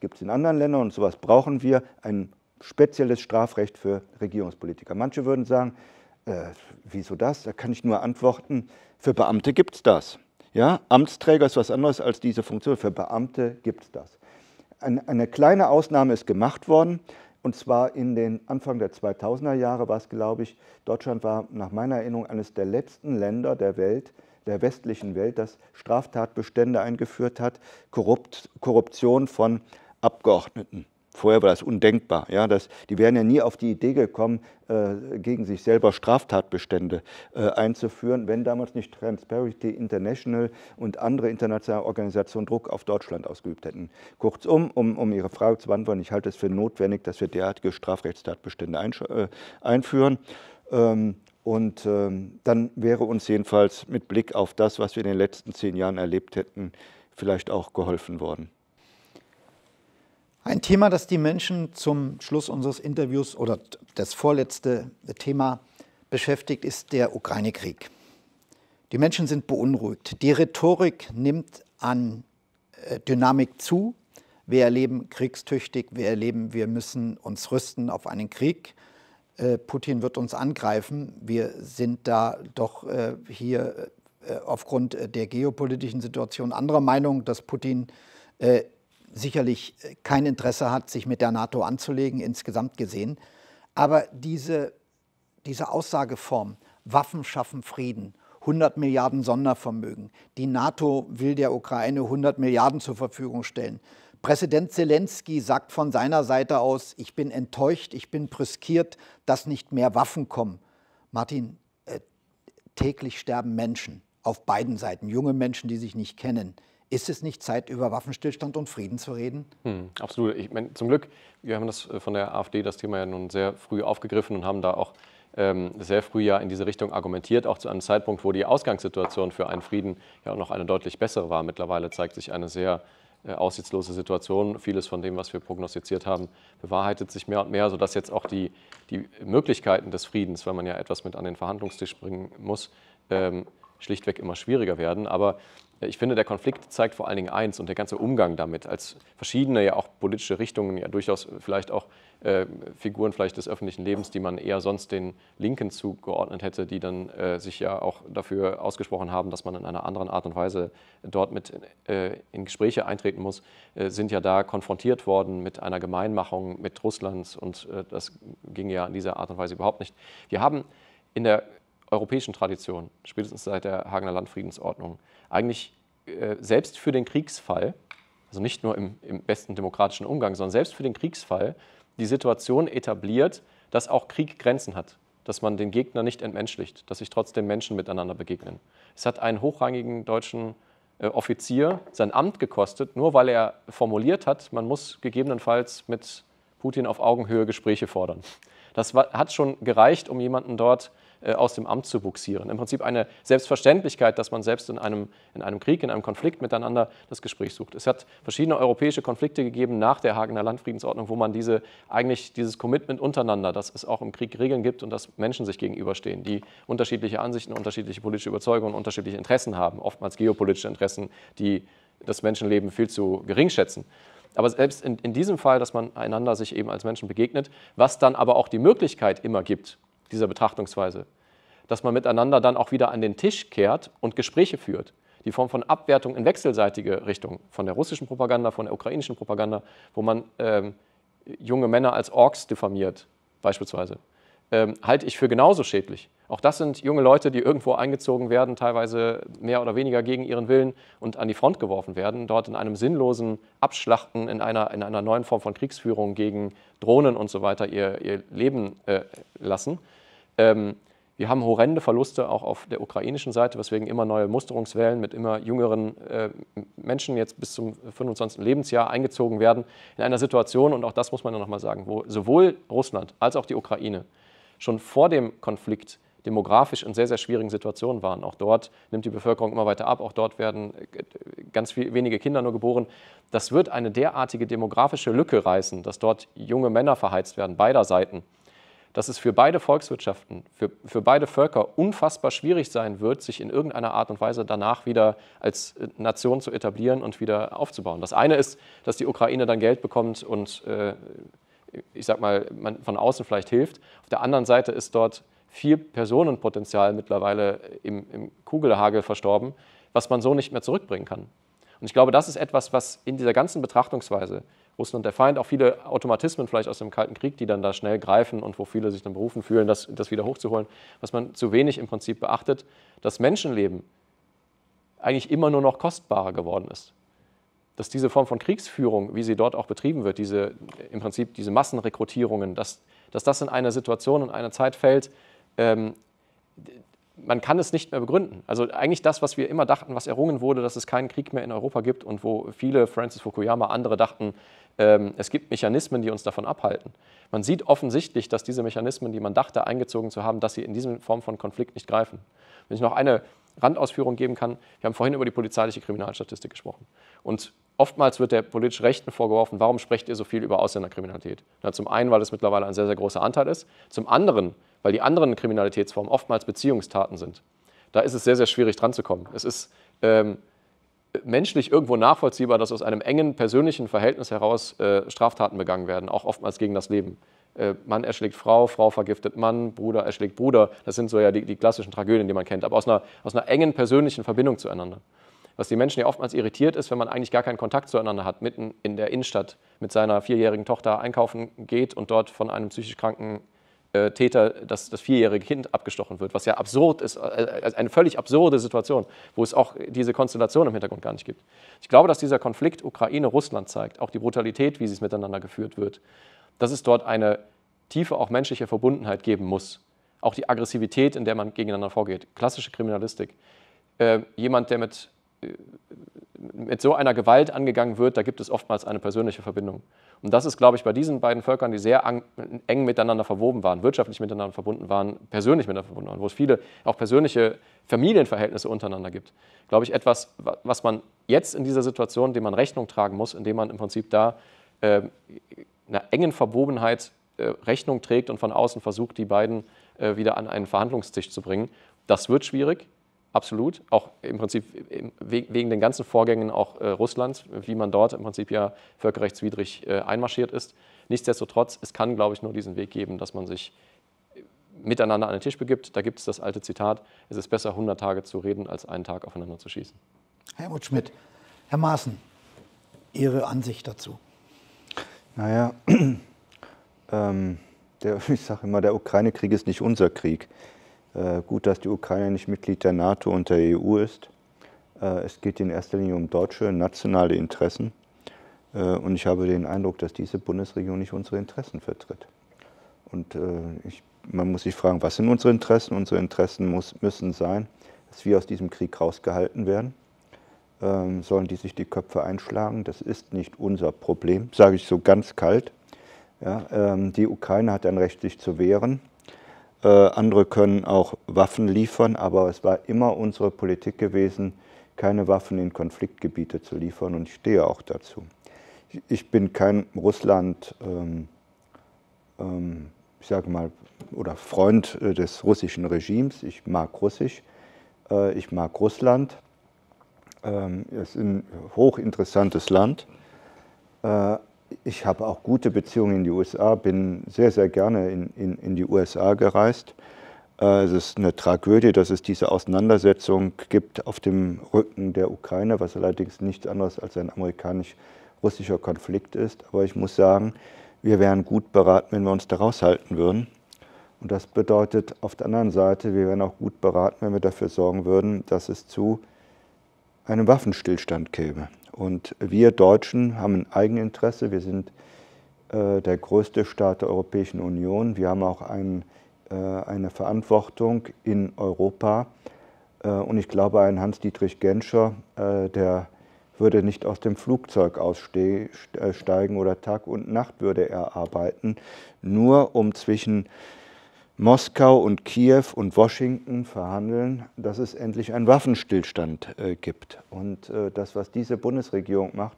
Speaker 3: gibt es in anderen Ländern und sowas brauchen wir, ein spezielles Strafrecht für Regierungspolitiker. Manche würden sagen, äh, wieso das? Da kann ich nur antworten, für Beamte gibt es das. Ja? Amtsträger ist was anderes als diese Funktion, für Beamte gibt es das. Ein, eine kleine Ausnahme ist gemacht worden, und zwar in den Anfang der 2000er Jahre war es, glaube ich, Deutschland war nach meiner Erinnerung eines der letzten Länder der Welt, der westlichen Welt, das Straftatbestände eingeführt hat, Korrupt, Korruption von Abgeordneten. Vorher war das undenkbar. Ja, das, die wären ja nie auf die Idee gekommen, äh, gegen sich selber Straftatbestände äh, einzuführen, wenn damals nicht Transparency International und andere internationale Organisationen Druck auf Deutschland ausgeübt hätten. Kurzum, um, um Ihre Frage zu beantworten, ich halte es für notwendig, dass wir derartige Strafrechtstatbestände ein, äh, einführen. Ähm, und ähm, dann wäre uns jedenfalls mit Blick auf das, was wir in den letzten zehn Jahren erlebt hätten, vielleicht auch geholfen worden.
Speaker 1: Ein Thema, das die Menschen zum Schluss unseres Interviews oder das vorletzte Thema beschäftigt, ist der Ukraine-Krieg. Die Menschen sind beunruhigt. Die Rhetorik nimmt an äh, Dynamik zu. Wir erleben kriegstüchtig, wir erleben, wir müssen uns rüsten auf einen Krieg. Äh, Putin wird uns angreifen. Wir sind da doch äh, hier aufgrund der geopolitischen Situation anderer Meinung, dass Putin sicherlich äh, kein Interesse hat, sich mit der NATO anzulegen, insgesamt gesehen. Aber diese, diese Aussageform, Waffen schaffen Frieden, 100 Milliarden Sondervermögen, die NATO will der Ukraine 100 Milliarden zur Verfügung stellen. Präsident Zelensky sagt von seiner Seite aus, ich bin enttäuscht, ich bin brüskiert, dass nicht mehr Waffen kommen. Martin, äh, täglich sterben Menschen auf beiden Seiten, junge Menschen, die sich nicht kennen. Ist es nicht Zeit, über Waffenstillstand und Frieden zu reden?
Speaker 2: Hm, absolut. Ich mein, zum Glück, wir haben das äh, von der AfD, das Thema ja nun sehr früh aufgegriffen und haben da auch ähm, sehr früh ja in diese Richtung argumentiert, auch zu einem Zeitpunkt, wo die Ausgangssituation für einen Frieden ja auch noch eine deutlich bessere war. Mittlerweile zeigt sich eine sehr äh, aussichtslose Situation. Vieles von dem, was wir prognostiziert haben, bewahrheitet sich mehr und mehr, sodass jetzt auch die, die Möglichkeiten des Friedens, weil man ja etwas mit an den Verhandlungstisch bringen muss, ähm, schlichtweg immer schwieriger werden. Aber ich finde, der Konflikt zeigt vor allen Dingen eins und der ganze Umgang damit, als verschiedene ja auch politische Richtungen, ja durchaus vielleicht auch äh, Figuren vielleicht des öffentlichen Lebens, die man eher sonst den Linken zugeordnet hätte, die dann äh, sich ja auch dafür ausgesprochen haben, dass man in einer anderen Art und Weise dort mit äh, in Gespräche eintreten muss, äh, sind ja da konfrontiert worden mit einer Gemeinmachung mit Russlands und äh, das ging ja in dieser Art und Weise überhaupt nicht. Wir haben in der europäischen Tradition, spätestens seit der Hagener Landfriedensordnung, eigentlich äh, selbst für den Kriegsfall, also nicht nur im, im besten demokratischen Umgang, sondern selbst für den Kriegsfall die Situation etabliert, dass auch Krieg Grenzen hat, dass man den Gegner nicht entmenschlicht, dass sich trotzdem Menschen miteinander begegnen. Es hat einen hochrangigen deutschen äh, Offizier sein Amt gekostet, nur weil er formuliert hat, man muss gegebenenfalls mit Putin auf Augenhöhe Gespräche fordern. Das war, hat schon gereicht, um jemanden dort äh, aus dem Amt zu buxieren. Im Prinzip eine Selbstverständlichkeit, dass man selbst in einem, in einem Krieg, in einem Konflikt miteinander das Gespräch sucht. Es hat verschiedene europäische Konflikte gegeben nach der Hagener Landfriedensordnung, wo man diese, eigentlich dieses Commitment untereinander, dass es auch im Krieg Regeln gibt und dass Menschen sich gegenüberstehen, die unterschiedliche Ansichten, unterschiedliche politische Überzeugungen, unterschiedliche Interessen haben, oftmals geopolitische Interessen, die das Menschenleben viel zu gering schätzen. Aber selbst in, in, diesem Fall, dass man einander sich eben als Menschen begegnet, was dann aber auch die Möglichkeit immer gibt, dieser Betrachtungsweise. Dass man miteinander dann auch wieder an den Tisch kehrt und Gespräche führt. Die Form von Abwertung in wechselseitige Richtung, von der russischen Propaganda, von der ukrainischen Propaganda, wo man ähm, junge Männer als Orks diffamiert, beispielsweise, ähm, halte ich für genauso schädlich. Auch das sind junge Leute, die irgendwo eingezogen werden, teilweise mehr oder weniger gegen ihren Willen und an die Front geworfen werden, dort in einem sinnlosen Abschlachten, in einer, in einer neuen Form von Kriegsführung gegen Drohnen und so weiter ihr, ihr Leben äh, lassen. Ähm, wir haben horrende Verluste auch auf der ukrainischen Seite, weswegen immer neue Musterungswellen mit immer jüngeren äh, Menschen jetzt bis zum 25. Lebensjahr eingezogen werden. In einer Situation, und auch das muss man ja nochmal sagen, wo sowohl Russland als auch die Ukraine schon vor dem Konflikt demografisch in sehr, sehr schwierigen Situationen waren. Auch dort nimmt die Bevölkerung immer weiter ab, auch dort werden äh, ganz viel, wenige Kinder nur geboren. Das wird eine derartige demografische Lücke reißen, dass dort junge Männer verheizt werden, beider Seiten dass es für beide Volkswirtschaften, für, für beide Völker unfassbar schwierig sein wird, sich in irgendeiner Art und Weise danach wieder als äh, Nation zu etablieren und wieder aufzubauen. Das eine ist, dass die Ukraine dann Geld bekommt und äh, ich sag mal, man von außen vielleicht hilft. Auf der anderen Seite ist dort viel Personenpotenzial mittlerweile im, im Kugelhagel verstorben, was man so nicht mehr zurückbringen kann. Und ich glaube, das ist etwas, was in dieser ganzen Betrachtungsweise Russland der Feind, auch viele Automatismen vielleicht aus dem Kalten Krieg, die dann da schnell greifen und wo viele sich dann berufen fühlen, das, das wieder hochzuholen, was man zu wenig im Prinzip beachtet, dass Menschenleben eigentlich immer nur noch kostbarer geworden ist. Dass diese Form von Kriegsführung, wie sie dort auch betrieben wird, diese, im Prinzip diese Massenrekrutierungen, dass, dass das in einer Situation, in einer Zeit fällt, ähm, man kann es nicht mehr begründen. Also eigentlich das, was wir immer dachten, was errungen wurde, dass es keinen Krieg mehr in Europa gibt und wo viele, Francis Fukuyama, andere dachten, ähm, es gibt Mechanismen, die uns davon abhalten. Man sieht offensichtlich, dass diese Mechanismen, die man dachte, eingezogen zu haben, dass sie in dieser Form von Konflikt nicht greifen. Wenn ich noch eine Randausführung geben kann. Wir haben vorhin über die polizeiliche Kriminalstatistik gesprochen. Und oftmals wird der politisch Rechten vorgeworfen, warum sprecht ihr so viel über Ausländerkriminalität? Na, zum einen, weil es mittlerweile ein sehr, sehr großer Anteil ist. Zum anderen, weil die anderen Kriminalitätsformen oftmals Beziehungstaten sind. Da ist es sehr, sehr schwierig dran zu kommen. Es ist ähm, menschlich irgendwo nachvollziehbar, dass aus einem engen persönlichen Verhältnis heraus äh, Straftaten begangen werden, auch oftmals gegen das Leben. Äh, Mann erschlägt Frau, Frau vergiftet Mann, Bruder erschlägt Bruder. Das sind so ja die, die klassischen Tragödien, die man kennt, aber aus einer, aus einer engen persönlichen Verbindung zueinander. Was die Menschen ja oftmals irritiert ist, wenn man eigentlich gar keinen Kontakt zueinander hat, mitten in der Innenstadt mit seiner vierjährigen Tochter einkaufen geht und dort von einem psychisch kranken äh, Täter das, das vierjährige Kind abgestochen wird, was ja absurd ist, äh, äh also eine völlig absurde Situation, wo es auch diese Konstellation im Hintergrund gar nicht gibt. Ich glaube, dass dieser Konflikt Ukraine-Russland zeigt, auch die Brutalität, wie sie es miteinander geführt wird, dass es dort eine tiefe auch menschliche Verbundenheit geben muss. Auch die Aggressivität, in der man gegeneinander vorgeht. Klassische Kriminalistik. Äh, jemand, der mit, äh, mit so einer Gewalt angegangen wird, da gibt es oftmals eine persönliche Verbindung. Und das ist, glaube ich, bei diesen beiden Völkern, die sehr eng miteinander verwoben waren, wirtschaftlich miteinander verbunden waren, persönlich miteinander verbunden waren, wo es viele auch persönliche Familienverhältnisse untereinander gibt, glaube ich, etwas, was man jetzt in dieser Situation, dem man Rechnung tragen muss, indem man im Prinzip da äh, einer engen Verwobenheit äh, Rechnung trägt und von außen versucht, die beiden äh, wieder an einen Verhandlungstisch zu bringen. Das wird schwierig, absolut. Auch im Prinzip wegen den ganzen Vorgängen auch äh, Russlands, wie man dort im Prinzip ja völkerrechtswidrig einmarschiert ist. Nichtsdestotrotz, es kann, glaube ich, nur diesen Weg geben, dass man sich miteinander an den Tisch begibt. Da gibt es das alte Zitat, es ist besser, 100 Tage zu reden, als einen Tag aufeinander zu schießen.
Speaker 1: Helmut Schmidt, Herr Maaßen, Ihre Ansicht dazu?
Speaker 3: Naja, ähm, der, ich sage immer, der Ukraine-Krieg ist nicht unser Krieg. Äh, gut, dass die Ukraine nicht Mitglied der NATO und der EU ist. Äh, es geht in erster Linie um deutsche, nationale Interessen. Äh, und ich habe den Eindruck, dass diese Bundesregierung nicht unsere Interessen vertritt. Und äh, ich, man muss sich fragen, was sind unsere Interessen? Unsere Interessen muss, müssen sein, dass wir aus diesem Krieg rausgehalten werden. Ähm, sollen die sich die Köpfe einschlagen. Das ist nicht unser Problem, sage ich so ganz kalt. Ja, ähm, die Ukraine hat ein Recht, sich zu wehren. Äh, andere können auch Waffen liefern, aber es war immer unsere Politik gewesen, keine Waffen in Konfliktgebiete zu liefern und ich stehe auch dazu. Ich, ich bin kein Russland, ähm, ähm, ich sage mal, oder Freund äh, des russischen Regimes. Ich mag Russisch, äh, ich mag Russland ähm, es ist ein hochinteressantes Land. Äh, ich habe auch gute Beziehungen in die USA, bin sehr, sehr gerne in, in, in die USA gereist. Äh, es ist eine Tragödie, dass es diese Auseinandersetzung gibt auf dem Rücken der Ukraine, was allerdings nichts anderes als ein amerikanisch-russischer Konflikt ist. Aber ich muss sagen, wir wären gut beraten, wenn wir uns daraus halten würden. Und das bedeutet auf der anderen Seite, wir wären auch gut beraten, wenn wir dafür sorgen würden, dass es zu einem Waffenstillstand käme. Und wir Deutschen haben ein Eigeninteresse. Wir sind äh, der größte Staat der Europäischen Union. Wir haben auch ein, äh, eine Verantwortung in Europa. Äh, und ich glaube, ein Hans-Dietrich Genscher, äh, der würde nicht aus dem Flugzeug aussteigen äh, oder Tag und Nacht würde er arbeiten, nur um zwischen Moskau und Kiew und Washington verhandeln, dass es endlich einen Waffenstillstand äh, gibt. Und äh, das, was diese Bundesregierung macht,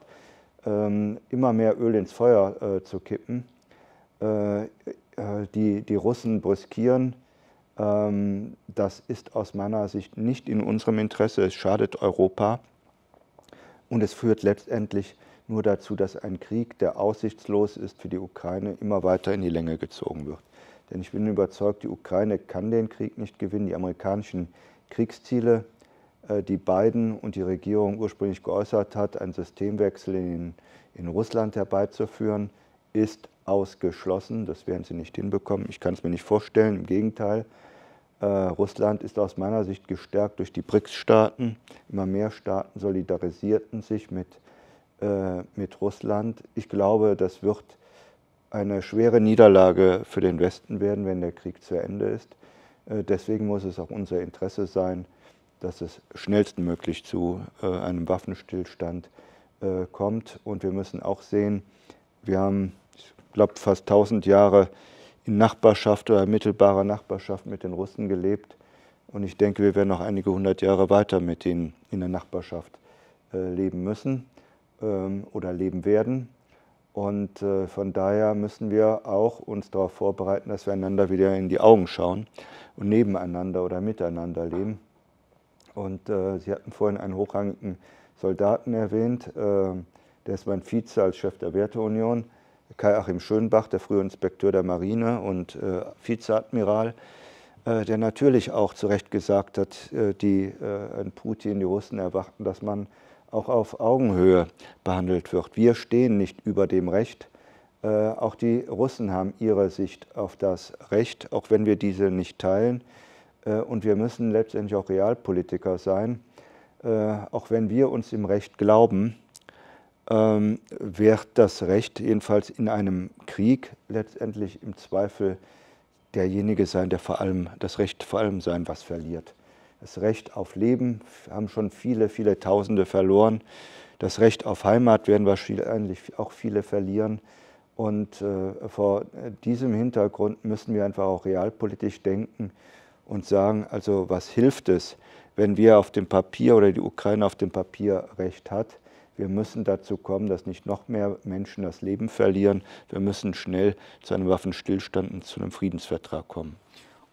Speaker 3: ähm, immer mehr Öl ins Feuer äh, zu kippen, äh, äh, die, die Russen brüskieren, ähm, das ist aus meiner Sicht nicht in unserem Interesse. Es schadet Europa und es führt letztendlich nur dazu, dass ein Krieg, der aussichtslos ist für die Ukraine, immer weiter in die Länge gezogen wird. Denn ich bin überzeugt, die Ukraine kann den Krieg nicht gewinnen. Die amerikanischen Kriegsziele, äh, die Biden und die Regierung ursprünglich geäußert hat, einen Systemwechsel in, in Russland herbeizuführen, ist ausgeschlossen. Das werden sie nicht hinbekommen. Ich kann es mir nicht vorstellen. Im Gegenteil, äh, Russland ist aus meiner Sicht gestärkt durch die BRICS-Staaten. Immer mehr Staaten solidarisierten sich mit, äh, mit Russland. Ich glaube, das wird eine schwere Niederlage für den Westen werden, wenn der Krieg zu Ende ist. Äh, deswegen muss es auch unser Interesse sein, dass es schnellstmöglich zu äh, einem Waffenstillstand äh, kommt. Und wir müssen auch sehen, wir haben, ich glaube, fast 1000 Jahre in Nachbarschaft oder mittelbarer Nachbarschaft mit den Russen gelebt. Und ich denke, wir werden noch einige hundert Jahre weiter mit ihnen in der Nachbarschaft leben müssen ähm, oder leben werden. Und äh, von daher müssen wir auch uns darauf vorbereiten, dass wir einander wieder in die Augen schauen und nebeneinander oder miteinander leben. Und äh, Sie hatten vorhin einen hochrangigen Soldaten erwähnt, äh, der ist mein Vize als Chef der Werteunion, Kai-Achim Schönbach, der frühe Inspekteur der Marine und Vizeadmiral, der natürlich auch zu Recht gesagt hat, die an Putin, die Russen erwarten, dass man auch auf Augenhöhe behandelt wird. Wir stehen nicht über dem Recht. Äh, auch die Russen haben ihre Sicht auf das Recht, auch wenn wir diese nicht teilen. Äh, und wir müssen letztendlich auch Realpolitiker sein. Äh, auch wenn wir uns im Recht glauben, ähm, wird das Recht jedenfalls in einem Krieg letztendlich im Zweifel derjenige sein, der vor allem das Recht vor allem sein, was verliert. Das Recht auf Leben haben schon viele, viele Tausende verloren. Das Recht auf Heimat werden wahrscheinlich auch viele verlieren. Und äh, vor diesem Hintergrund müssen wir einfach auch realpolitisch denken und sagen, also was hilft es, wenn wir auf dem Papier oder die Ukraine auf dem Papier Recht hat? Wir müssen dazu kommen, dass nicht noch mehr Menschen das Leben verlieren. Wir müssen schnell zu einem Waffenstillstand und zu einem Friedensvertrag kommen.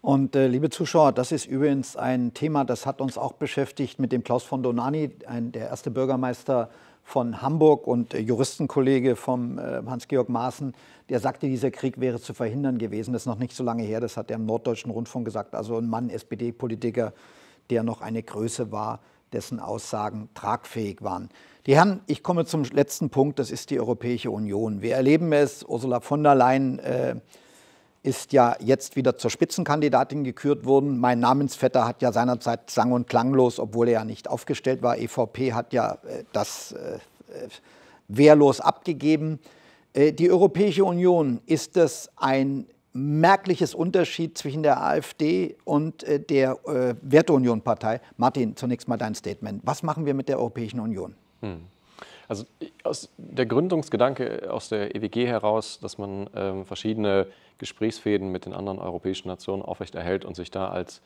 Speaker 3: Und äh, liebe Zuschauer, das
Speaker 1: ist übrigens ein Thema, das hat uns auch beschäftigt mit dem Klaus von Donani, ein, der erste Bürgermeister von Hamburg und äh, Juristenkollege von äh, Hans-Georg Maaßen, der sagte, dieser Krieg wäre zu verhindern gewesen. Das ist noch nicht so lange her, das hat er im Norddeutschen Rundfunk gesagt. Also ein Mann, SPD-Politiker, der noch eine Größe war, dessen Aussagen tragfähig waren. Die Herren, ich komme zum letzten Punkt, das ist die Europäische Union. Wir erleben es, Ursula von der Leyen äh, ist ja jetzt wieder zur Spitzenkandidatin gekürt worden. Mein Namensvetter hat ja seinerzeit sang- und klanglos, obwohl er ja nicht aufgestellt war. EVP hat ja äh, das äh, wehrlos abgegeben. Äh, die Europäische Union, ist das ein merkliches Unterschied zwischen der AfD und äh, der äh, Werteunion-Partei. Martin, zunächst mal dein Statement. Was machen wir mit der Europäischen Union?
Speaker 2: Hm. Also aus der Gründungsgedanke aus der EWG heraus, dass man ähm, verschiedene Gesprächsfäden mit den anderen europäischen Nationen aufrechterhält und sich da als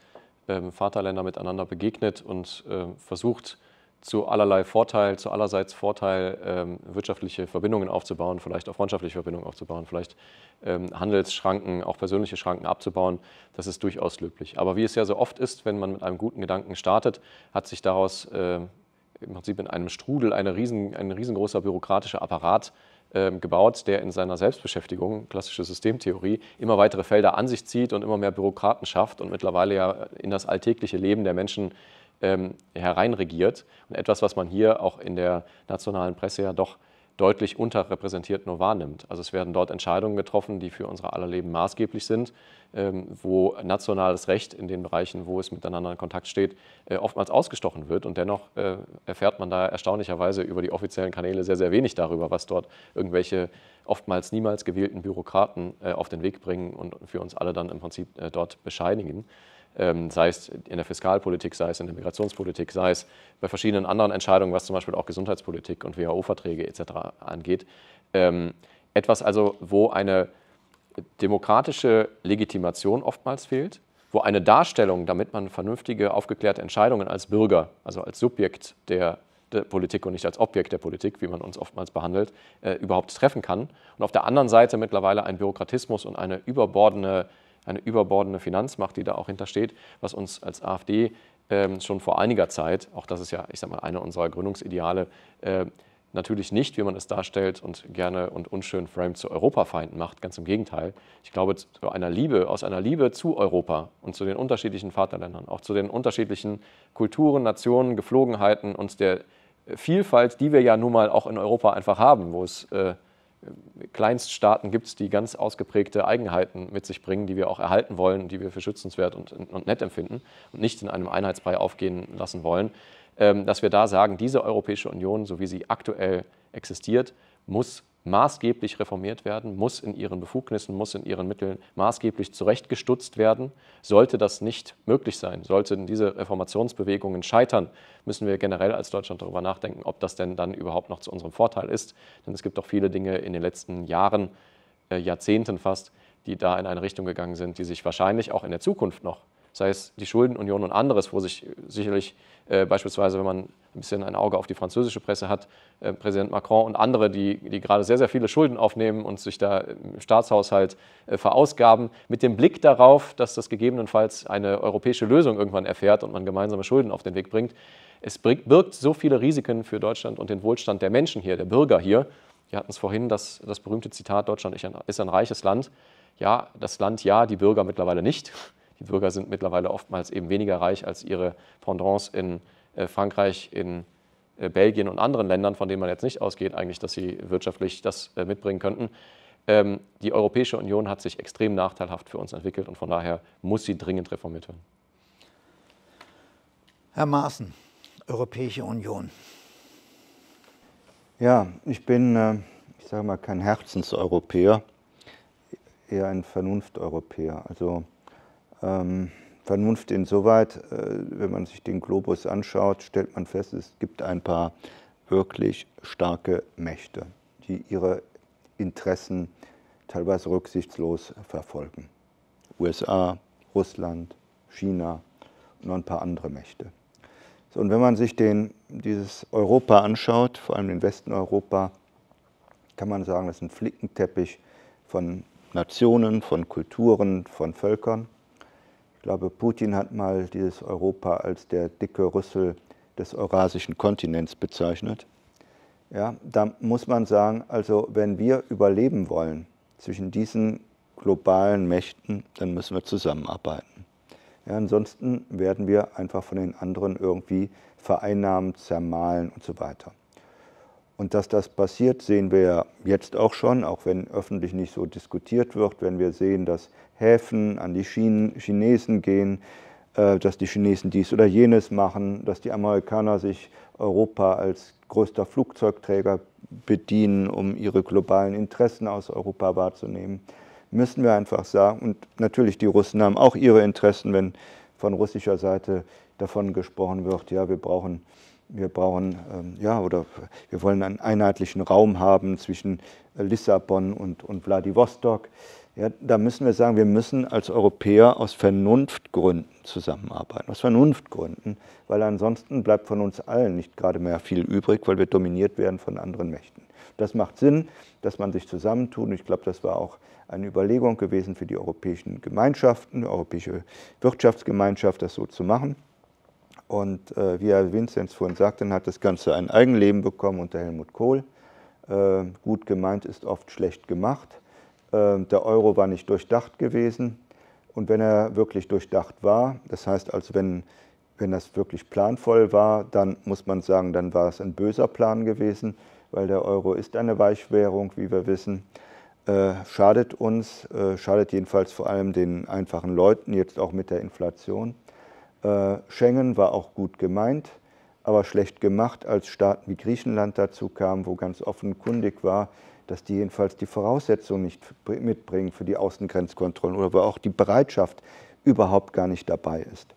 Speaker 2: ähm, Vaterländer miteinander begegnet und ähm, versucht, zu allerlei Vorteil, zu allerseits Vorteil, ähm, wirtschaftliche Verbindungen aufzubauen, vielleicht auch freundschaftliche Verbindungen aufzubauen, vielleicht ähm, Handelsschranken, auch persönliche Schranken abzubauen, das ist durchaus löblich. Aber wie es ja so oft ist, wenn man mit einem guten Gedanken startet, hat sich daraus äh, im Prinzip in einem Strudel eine riesen, ein riesengroßer bürokratischer Apparat ähm, gebaut, der in seiner Selbstbeschäftigung, klassische Systemtheorie, immer weitere Felder an sich zieht und immer mehr Bürokraten schafft und mittlerweile ja in das alltägliche Leben der Menschen ähm, hereinregiert. Und etwas, was man hier auch in der nationalen Presse ja doch deutlich unterrepräsentiert nur wahrnimmt. Also es werden dort Entscheidungen getroffen, die für unser aller Leben maßgeblich sind, ähm, wo nationales Recht in den Bereichen, wo es miteinander in Kontakt steht, äh, oftmals ausgestochen wird. Und dennoch äh, erfährt man da erstaunlicherweise über die offiziellen Kanäle sehr, sehr wenig darüber, was dort irgendwelche oftmals niemals gewählten Bürokraten äh, auf den Weg bringen und für uns alle dann im Prinzip dort bescheinigen. Ähm, sei es in der Fiskalpolitik, sei es in der Migrationspolitik, sei es bei verschiedenen anderen Entscheidungen, was zum Beispiel auch Gesundheitspolitik und WHO-Verträge etc. angeht. Ähm, etwas also, wo eine demokratische Legitimation oftmals fehlt, wo eine Darstellung, damit man vernünftige, aufgeklärte Entscheidungen als Bürger, also als Subjekt der der Politik und nicht als Objekt der Politik, wie man uns oftmals behandelt, äh, überhaupt treffen kann. Und auf der anderen Seite mittlerweile ein Bürokratismus und eine überbordene eine überbordende Finanzmacht, die da auch hintersteht, was uns als AfD ähm, schon vor einiger Zeit, auch das ist ja, ich sag mal, eine unserer Gründungsideale, äh, natürlich nicht, wie man es darstellt und gerne und unschön framed zu Europafeinden macht. Ganz im Gegenteil. Ich glaube, zu einer Liebe, aus einer Liebe zu Europa und zu den unterschiedlichen Vaterländern, auch zu den unterschiedlichen Kulturen, Nationen, Geflogenheiten und der Vielfalt, die wir ja nun mal auch in Europa einfach haben, wo es äh, Kleinststaaten gibt es, die ganz ausgeprägte Eigenheiten mit sich bringen, die wir auch erhalten wollen, die wir für schützenswert und, und nett empfinden und nicht in einem Einheitsbrei aufgehen lassen wollen, ähm, dass wir da sagen, diese Europäische Union, so wie sie aktuell existiert, muss maßgeblich reformiert werden, muss in ihren Befugnissen, muss in ihren Mitteln maßgeblich zurechtgestutzt werden. Sollte das nicht möglich sein, sollten diese Reformationsbewegungen scheitern, müssen wir generell als Deutschland darüber nachdenken, ob das denn dann überhaupt noch zu unserem Vorteil ist. Denn es gibt auch viele Dinge in den letzten Jahren, äh, Jahrzehnten fast, die da in eine Richtung gegangen sind, die sich wahrscheinlich auch in der Zukunft noch sei es die Schuldenunion und anderes, wo sich äh, sicherlich äh, beispielsweise, wenn man ein bisschen ein Auge auf die französische Presse hat, äh, Präsident Macron und andere, die, die gerade sehr, sehr viele Schulden aufnehmen und sich da im Staatshaushalt äh, verausgaben, mit dem Blick darauf, dass das gegebenenfalls eine europäische Lösung irgendwann erfährt und man gemeinsame Schulden auf den Weg bringt. Es birgt so viele Risiken für Deutschland und den Wohlstand der Menschen hier, der Bürger hier. Wir hatten es vorhin, das, das berühmte Zitat, Deutschland ist ein reiches Land. Ja, das Land ja, die Bürger mittlerweile nicht. Die Bürger sind mittlerweile oftmals eben weniger reich als ihre Pendants in äh, Frankreich, in äh, Belgien und anderen Ländern, von denen man jetzt nicht ausgeht, eigentlich, dass sie wirtschaftlich das äh, mitbringen könnten. Ähm, die Europäische Union hat sich extrem nachteilhaft für uns entwickelt und von daher muss sie dringend reformiert werden.
Speaker 1: Herr Maaßen, Europäische Union.
Speaker 3: Ja, ich bin, ich sage mal, kein Herzenseuropäer, eher ein Vernunfteuropäer. Also ähm, Vernunft insoweit, äh, wenn man sich den Globus anschaut, stellt man fest, es gibt ein paar wirklich starke Mächte, die ihre Interessen teilweise rücksichtslos verfolgen. USA, Russland, China und noch ein paar andere Mächte. So, und wenn man sich den, dieses Europa anschaut, vor allem den Westen Europa, kann man sagen, das ist ein Flickenteppich von Nationen, von Kulturen, von Völkern. Ich glaube, Putin hat mal dieses Europa als der dicke Rüssel des eurasischen Kontinents bezeichnet. Ja, da muss man sagen, also wenn wir überleben wollen zwischen diesen globalen Mächten, dann müssen wir zusammenarbeiten. Ja, ansonsten werden wir einfach von den anderen irgendwie vereinnahmen, zermahlen und so weiter. Und dass das passiert, sehen wir ja jetzt auch schon, auch wenn öffentlich nicht so diskutiert wird, wenn wir sehen, dass Häfen, an die Chinen, Chinesen gehen, äh, dass die Chinesen dies oder jenes machen, dass die Amerikaner sich Europa als größter Flugzeugträger bedienen, um ihre globalen Interessen aus Europa wahrzunehmen. Müssen wir einfach sagen, und natürlich die Russen haben auch ihre Interessen, wenn von russischer Seite davon gesprochen wird, ja, wir brauchen, wir brauchen, ähm, ja, oder wir wollen einen einheitlichen Raum haben zwischen äh, Lissabon und, und Vladivostok. Ja, da müssen wir sagen, wir müssen als Europäer aus Vernunftgründen zusammenarbeiten, aus Vernunftgründen, weil ansonsten bleibt von uns allen nicht gerade mehr viel übrig, weil wir dominiert werden von anderen Mächten. Das macht Sinn, dass man sich zusammentut. ich glaube, das war auch eine Überlegung gewesen für die europäischen Gemeinschaften, die europäische Wirtschaftsgemeinschaft, das so zu machen. Und äh, wie Herr Vinzenz vorhin sagte, hat das Ganze ein Eigenleben bekommen unter Helmut Kohl. Äh, gut gemeint ist oft schlecht gemacht. Äh, der Euro war nicht durchdacht gewesen. Und wenn er wirklich durchdacht war, das heißt also, wenn, wenn das wirklich planvoll war, dann muss man sagen, dann war es ein böser Plan gewesen, weil der Euro ist eine Weichwährung, wie wir wissen. Äh, schadet uns, äh, schadet jedenfalls vor allem den einfachen Leuten, jetzt auch mit der Inflation. Äh, Schengen war auch gut gemeint, aber schlecht gemacht, als Staaten wie Griechenland dazu kamen, wo ganz offenkundig war, dass die jedenfalls die Voraussetzungen nicht mitbringen für die Außengrenzkontrollen oder wo auch die Bereitschaft überhaupt gar nicht dabei ist.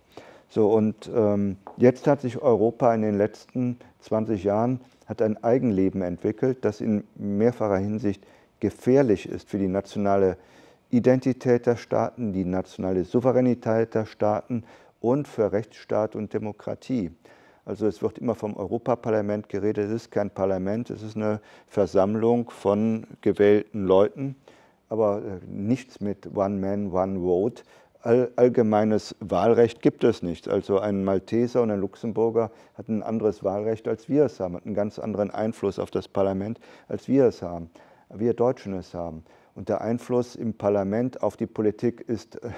Speaker 3: So, und ähm, jetzt hat sich Europa in den letzten 20 Jahren hat ein Eigenleben entwickelt, das in mehrfacher Hinsicht gefährlich ist für die nationale Identität der Staaten, die nationale Souveränität der Staaten und für Rechtsstaat und Demokratie. Also es wird immer vom Europaparlament geredet. Es ist kein Parlament, es ist eine Versammlung von gewählten Leuten, aber äh, nichts mit One Man, One Vote. All, allgemeines Wahlrecht gibt es nicht. Also ein Malteser und ein Luxemburger hat ein anderes Wahlrecht, als wir es haben, hat einen ganz anderen Einfluss auf das Parlament, als wir es haben, wir Deutschen es haben. Und der Einfluss im Parlament auf die Politik ist äh,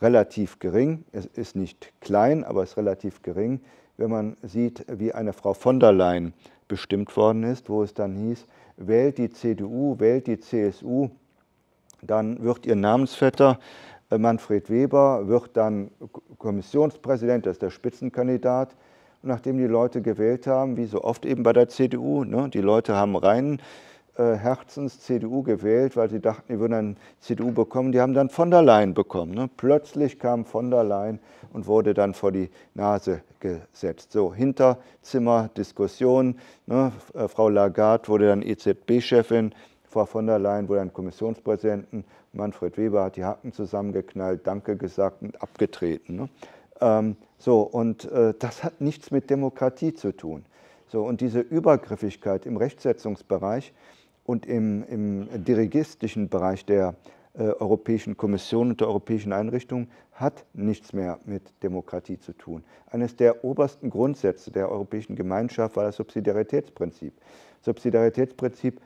Speaker 3: relativ gering. Es ist nicht klein, aber es ist relativ gering wenn man sieht, wie eine Frau von der Leyen bestimmt worden ist, wo es dann hieß, wählt die CDU, wählt die CSU, dann wird ihr Namensvetter äh, Manfred Weber, wird dann Kommissionspräsident, das ist der Spitzenkandidat. Und nachdem die Leute gewählt haben, wie so oft eben bei der CDU, ne, die Leute haben rein äh, Herzens CDU gewählt, weil sie dachten, die würden dann CDU bekommen. Die haben dann von der Leyen bekommen. Ne? Plötzlich kam von der Leyen und wurde dann vor die Nase gesetzt. So, Hinterzimmer, Ne? Äh, Frau Lagarde wurde dann EZB-Chefin, Frau von der Leyen wurde dann Kommissionspräsidentin. Manfred Weber hat die Hacken zusammengeknallt, Danke gesagt und abgetreten. Ne? Ähm, so, und äh, das hat nichts mit Demokratie zu tun. So, und diese Übergriffigkeit im Rechtsetzungsbereich, und im, im dirigistischen Bereich der äh, Europäischen Kommission und der europäischen Einrichtung hat nichts mehr mit Demokratie zu tun. Eines der obersten Grundsätze der Europäischen Gemeinschaft war das Subsidiaritätsprinzip. Subsidiaritätsprinzip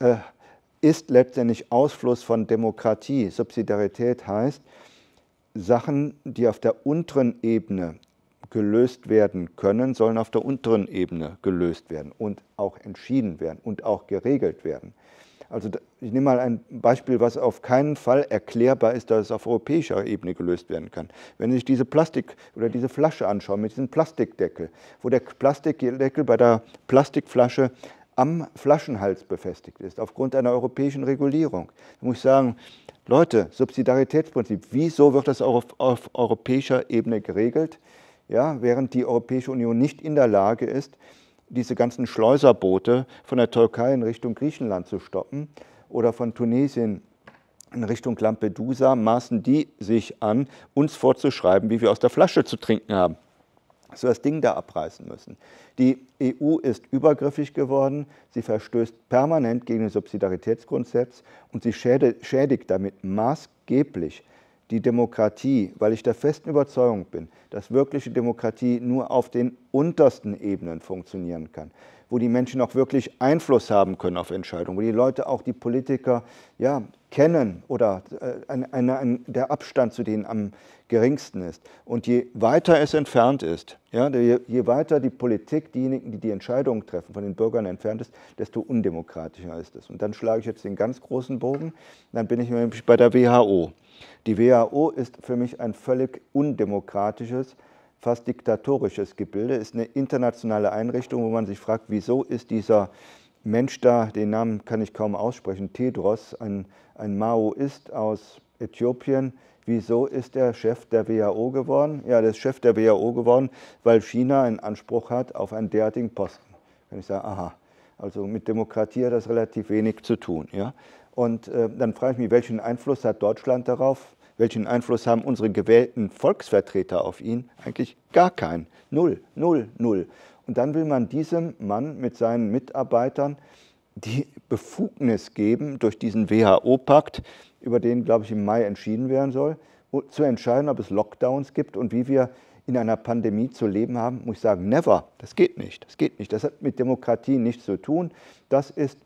Speaker 3: äh, ist letztendlich Ausfluss von Demokratie. Subsidiarität heißt, Sachen, die auf der unteren Ebene gelöst werden können, sollen auf der unteren Ebene gelöst werden und auch entschieden werden und auch geregelt werden. Also ich nehme mal ein Beispiel, was auf keinen Fall erklärbar ist, dass es auf europäischer Ebene gelöst werden kann. Wenn Sie sich diese Plastik oder diese Flasche anschauen mit diesem Plastikdeckel, wo der Plastikdeckel bei der Plastikflasche am Flaschenhals befestigt ist, aufgrund einer europäischen Regulierung. Da muss ich sagen, Leute, Subsidiaritätsprinzip, wieso wird das auf, auf europäischer Ebene geregelt? ja, während die Europäische Union nicht in der Lage ist, diese ganzen Schleuserboote von der Türkei in Richtung Griechenland zu stoppen oder von Tunesien in Richtung Lampedusa, maßen die sich an, uns vorzuschreiben, wie wir aus der Flasche zu trinken haben so das Ding da abreißen müssen. Die EU ist übergriffig geworden, sie verstößt permanent gegen den Subsidiaritätsgrundsatz und sie schädigt damit maßgeblich die Demokratie, weil ich der festen Überzeugung bin, dass wirkliche Demokratie nur auf den untersten Ebenen funktionieren kann, wo die Menschen auch wirklich Einfluss haben können auf Entscheidungen, wo die Leute auch die Politiker ja, kennen oder äh, ein, ein, ein, der Abstand zu denen am geringsten ist. Und je weiter es entfernt ist, ja, je, je weiter die Politik, diejenigen, die die Entscheidungen treffen, von den Bürgern entfernt ist, desto undemokratischer ist es. Und dann schlage ich jetzt den ganz großen Bogen, dann bin ich nämlich bei der WHO. Die WHO ist für mich ein völlig undemokratisches, fast diktatorisches Gebilde, ist eine internationale Einrichtung, wo man sich fragt, wieso ist dieser Mensch da, den Namen kann ich kaum aussprechen, Tedros, ein, ein Maoist aus Äthiopien, wieso ist er Chef der WHO geworden? Ja, der ist Chef der WHO geworden, weil China einen Anspruch hat auf einen derartigen Posten. Wenn ich sage, aha, also mit Demokratie hat das relativ wenig zu tun. Ja? Und äh, dann frage ich mich, welchen Einfluss hat Deutschland darauf? Welchen Einfluss haben unsere gewählten Volksvertreter auf ihn? Eigentlich gar keinen. Null, null, null. Und dann will man diesem Mann mit seinen Mitarbeitern die Befugnis geben, durch diesen WHO-Pakt, über den, glaube ich, im Mai entschieden werden soll, zu entscheiden, ob es Lockdowns gibt und wie wir in einer Pandemie zu leben haben, muss ich sagen, never. Das geht nicht. Das geht nicht. Das hat mit Demokratie nichts zu tun. Das ist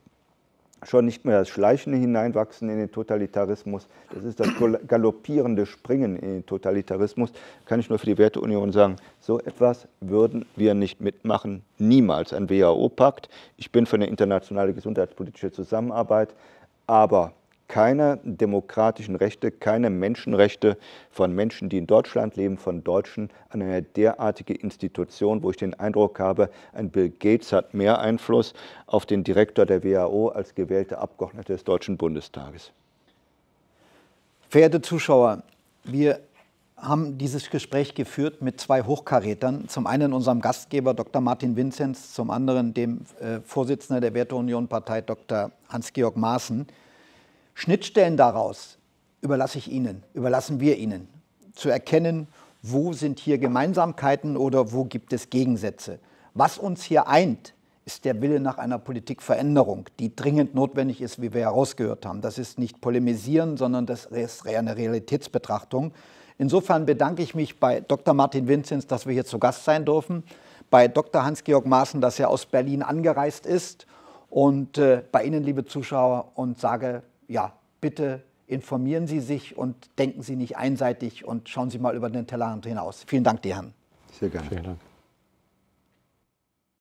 Speaker 3: schon nicht mehr das schleichende Hineinwachsen in den Totalitarismus, das ist das galoppierende Springen in den Totalitarismus, kann ich nur für die Werteunion sagen, so etwas würden wir nicht mitmachen, niemals ein WHO-Pakt. Ich bin für eine internationale gesundheitspolitische Zusammenarbeit, aber keine demokratischen Rechte, keine Menschenrechte von Menschen, die in Deutschland leben, von Deutschen an eine derartige Institution, wo ich den Eindruck habe, ein Bill Gates hat mehr Einfluss auf den Direktor der WHO als gewählte Abgeordnete des Deutschen Bundestages. Verehrte Zuschauer, wir haben
Speaker 1: dieses Gespräch geführt mit zwei Hochkarätern. Zum einen unserem Gastgeber Dr. Martin Vinzenz, zum anderen dem äh, Vorsitzenden der Werteunion-Partei Dr. Hans-Georg Maaßen. Schnittstellen daraus überlasse ich Ihnen, überlassen wir Ihnen, zu erkennen, wo sind hier Gemeinsamkeiten oder wo gibt es Gegensätze. Was uns hier eint, ist der Wille nach einer Politikveränderung, die dringend notwendig ist, wie wir herausgehört haben. Das ist nicht polemisieren, sondern das ist eine Realitätsbetrachtung. Insofern bedanke ich mich bei Dr. Martin Vinzenz, dass wir hier zu Gast sein dürfen, bei Dr. Hans-Georg Maaßen, dass er aus Berlin angereist ist und äh, bei Ihnen, liebe Zuschauer, und sage ja, bitte informieren Sie sich und denken Sie nicht einseitig und schauen Sie mal über den Tellerrand hinaus. Vielen Dank, die
Speaker 3: Sehr gerne. Vielen Dank.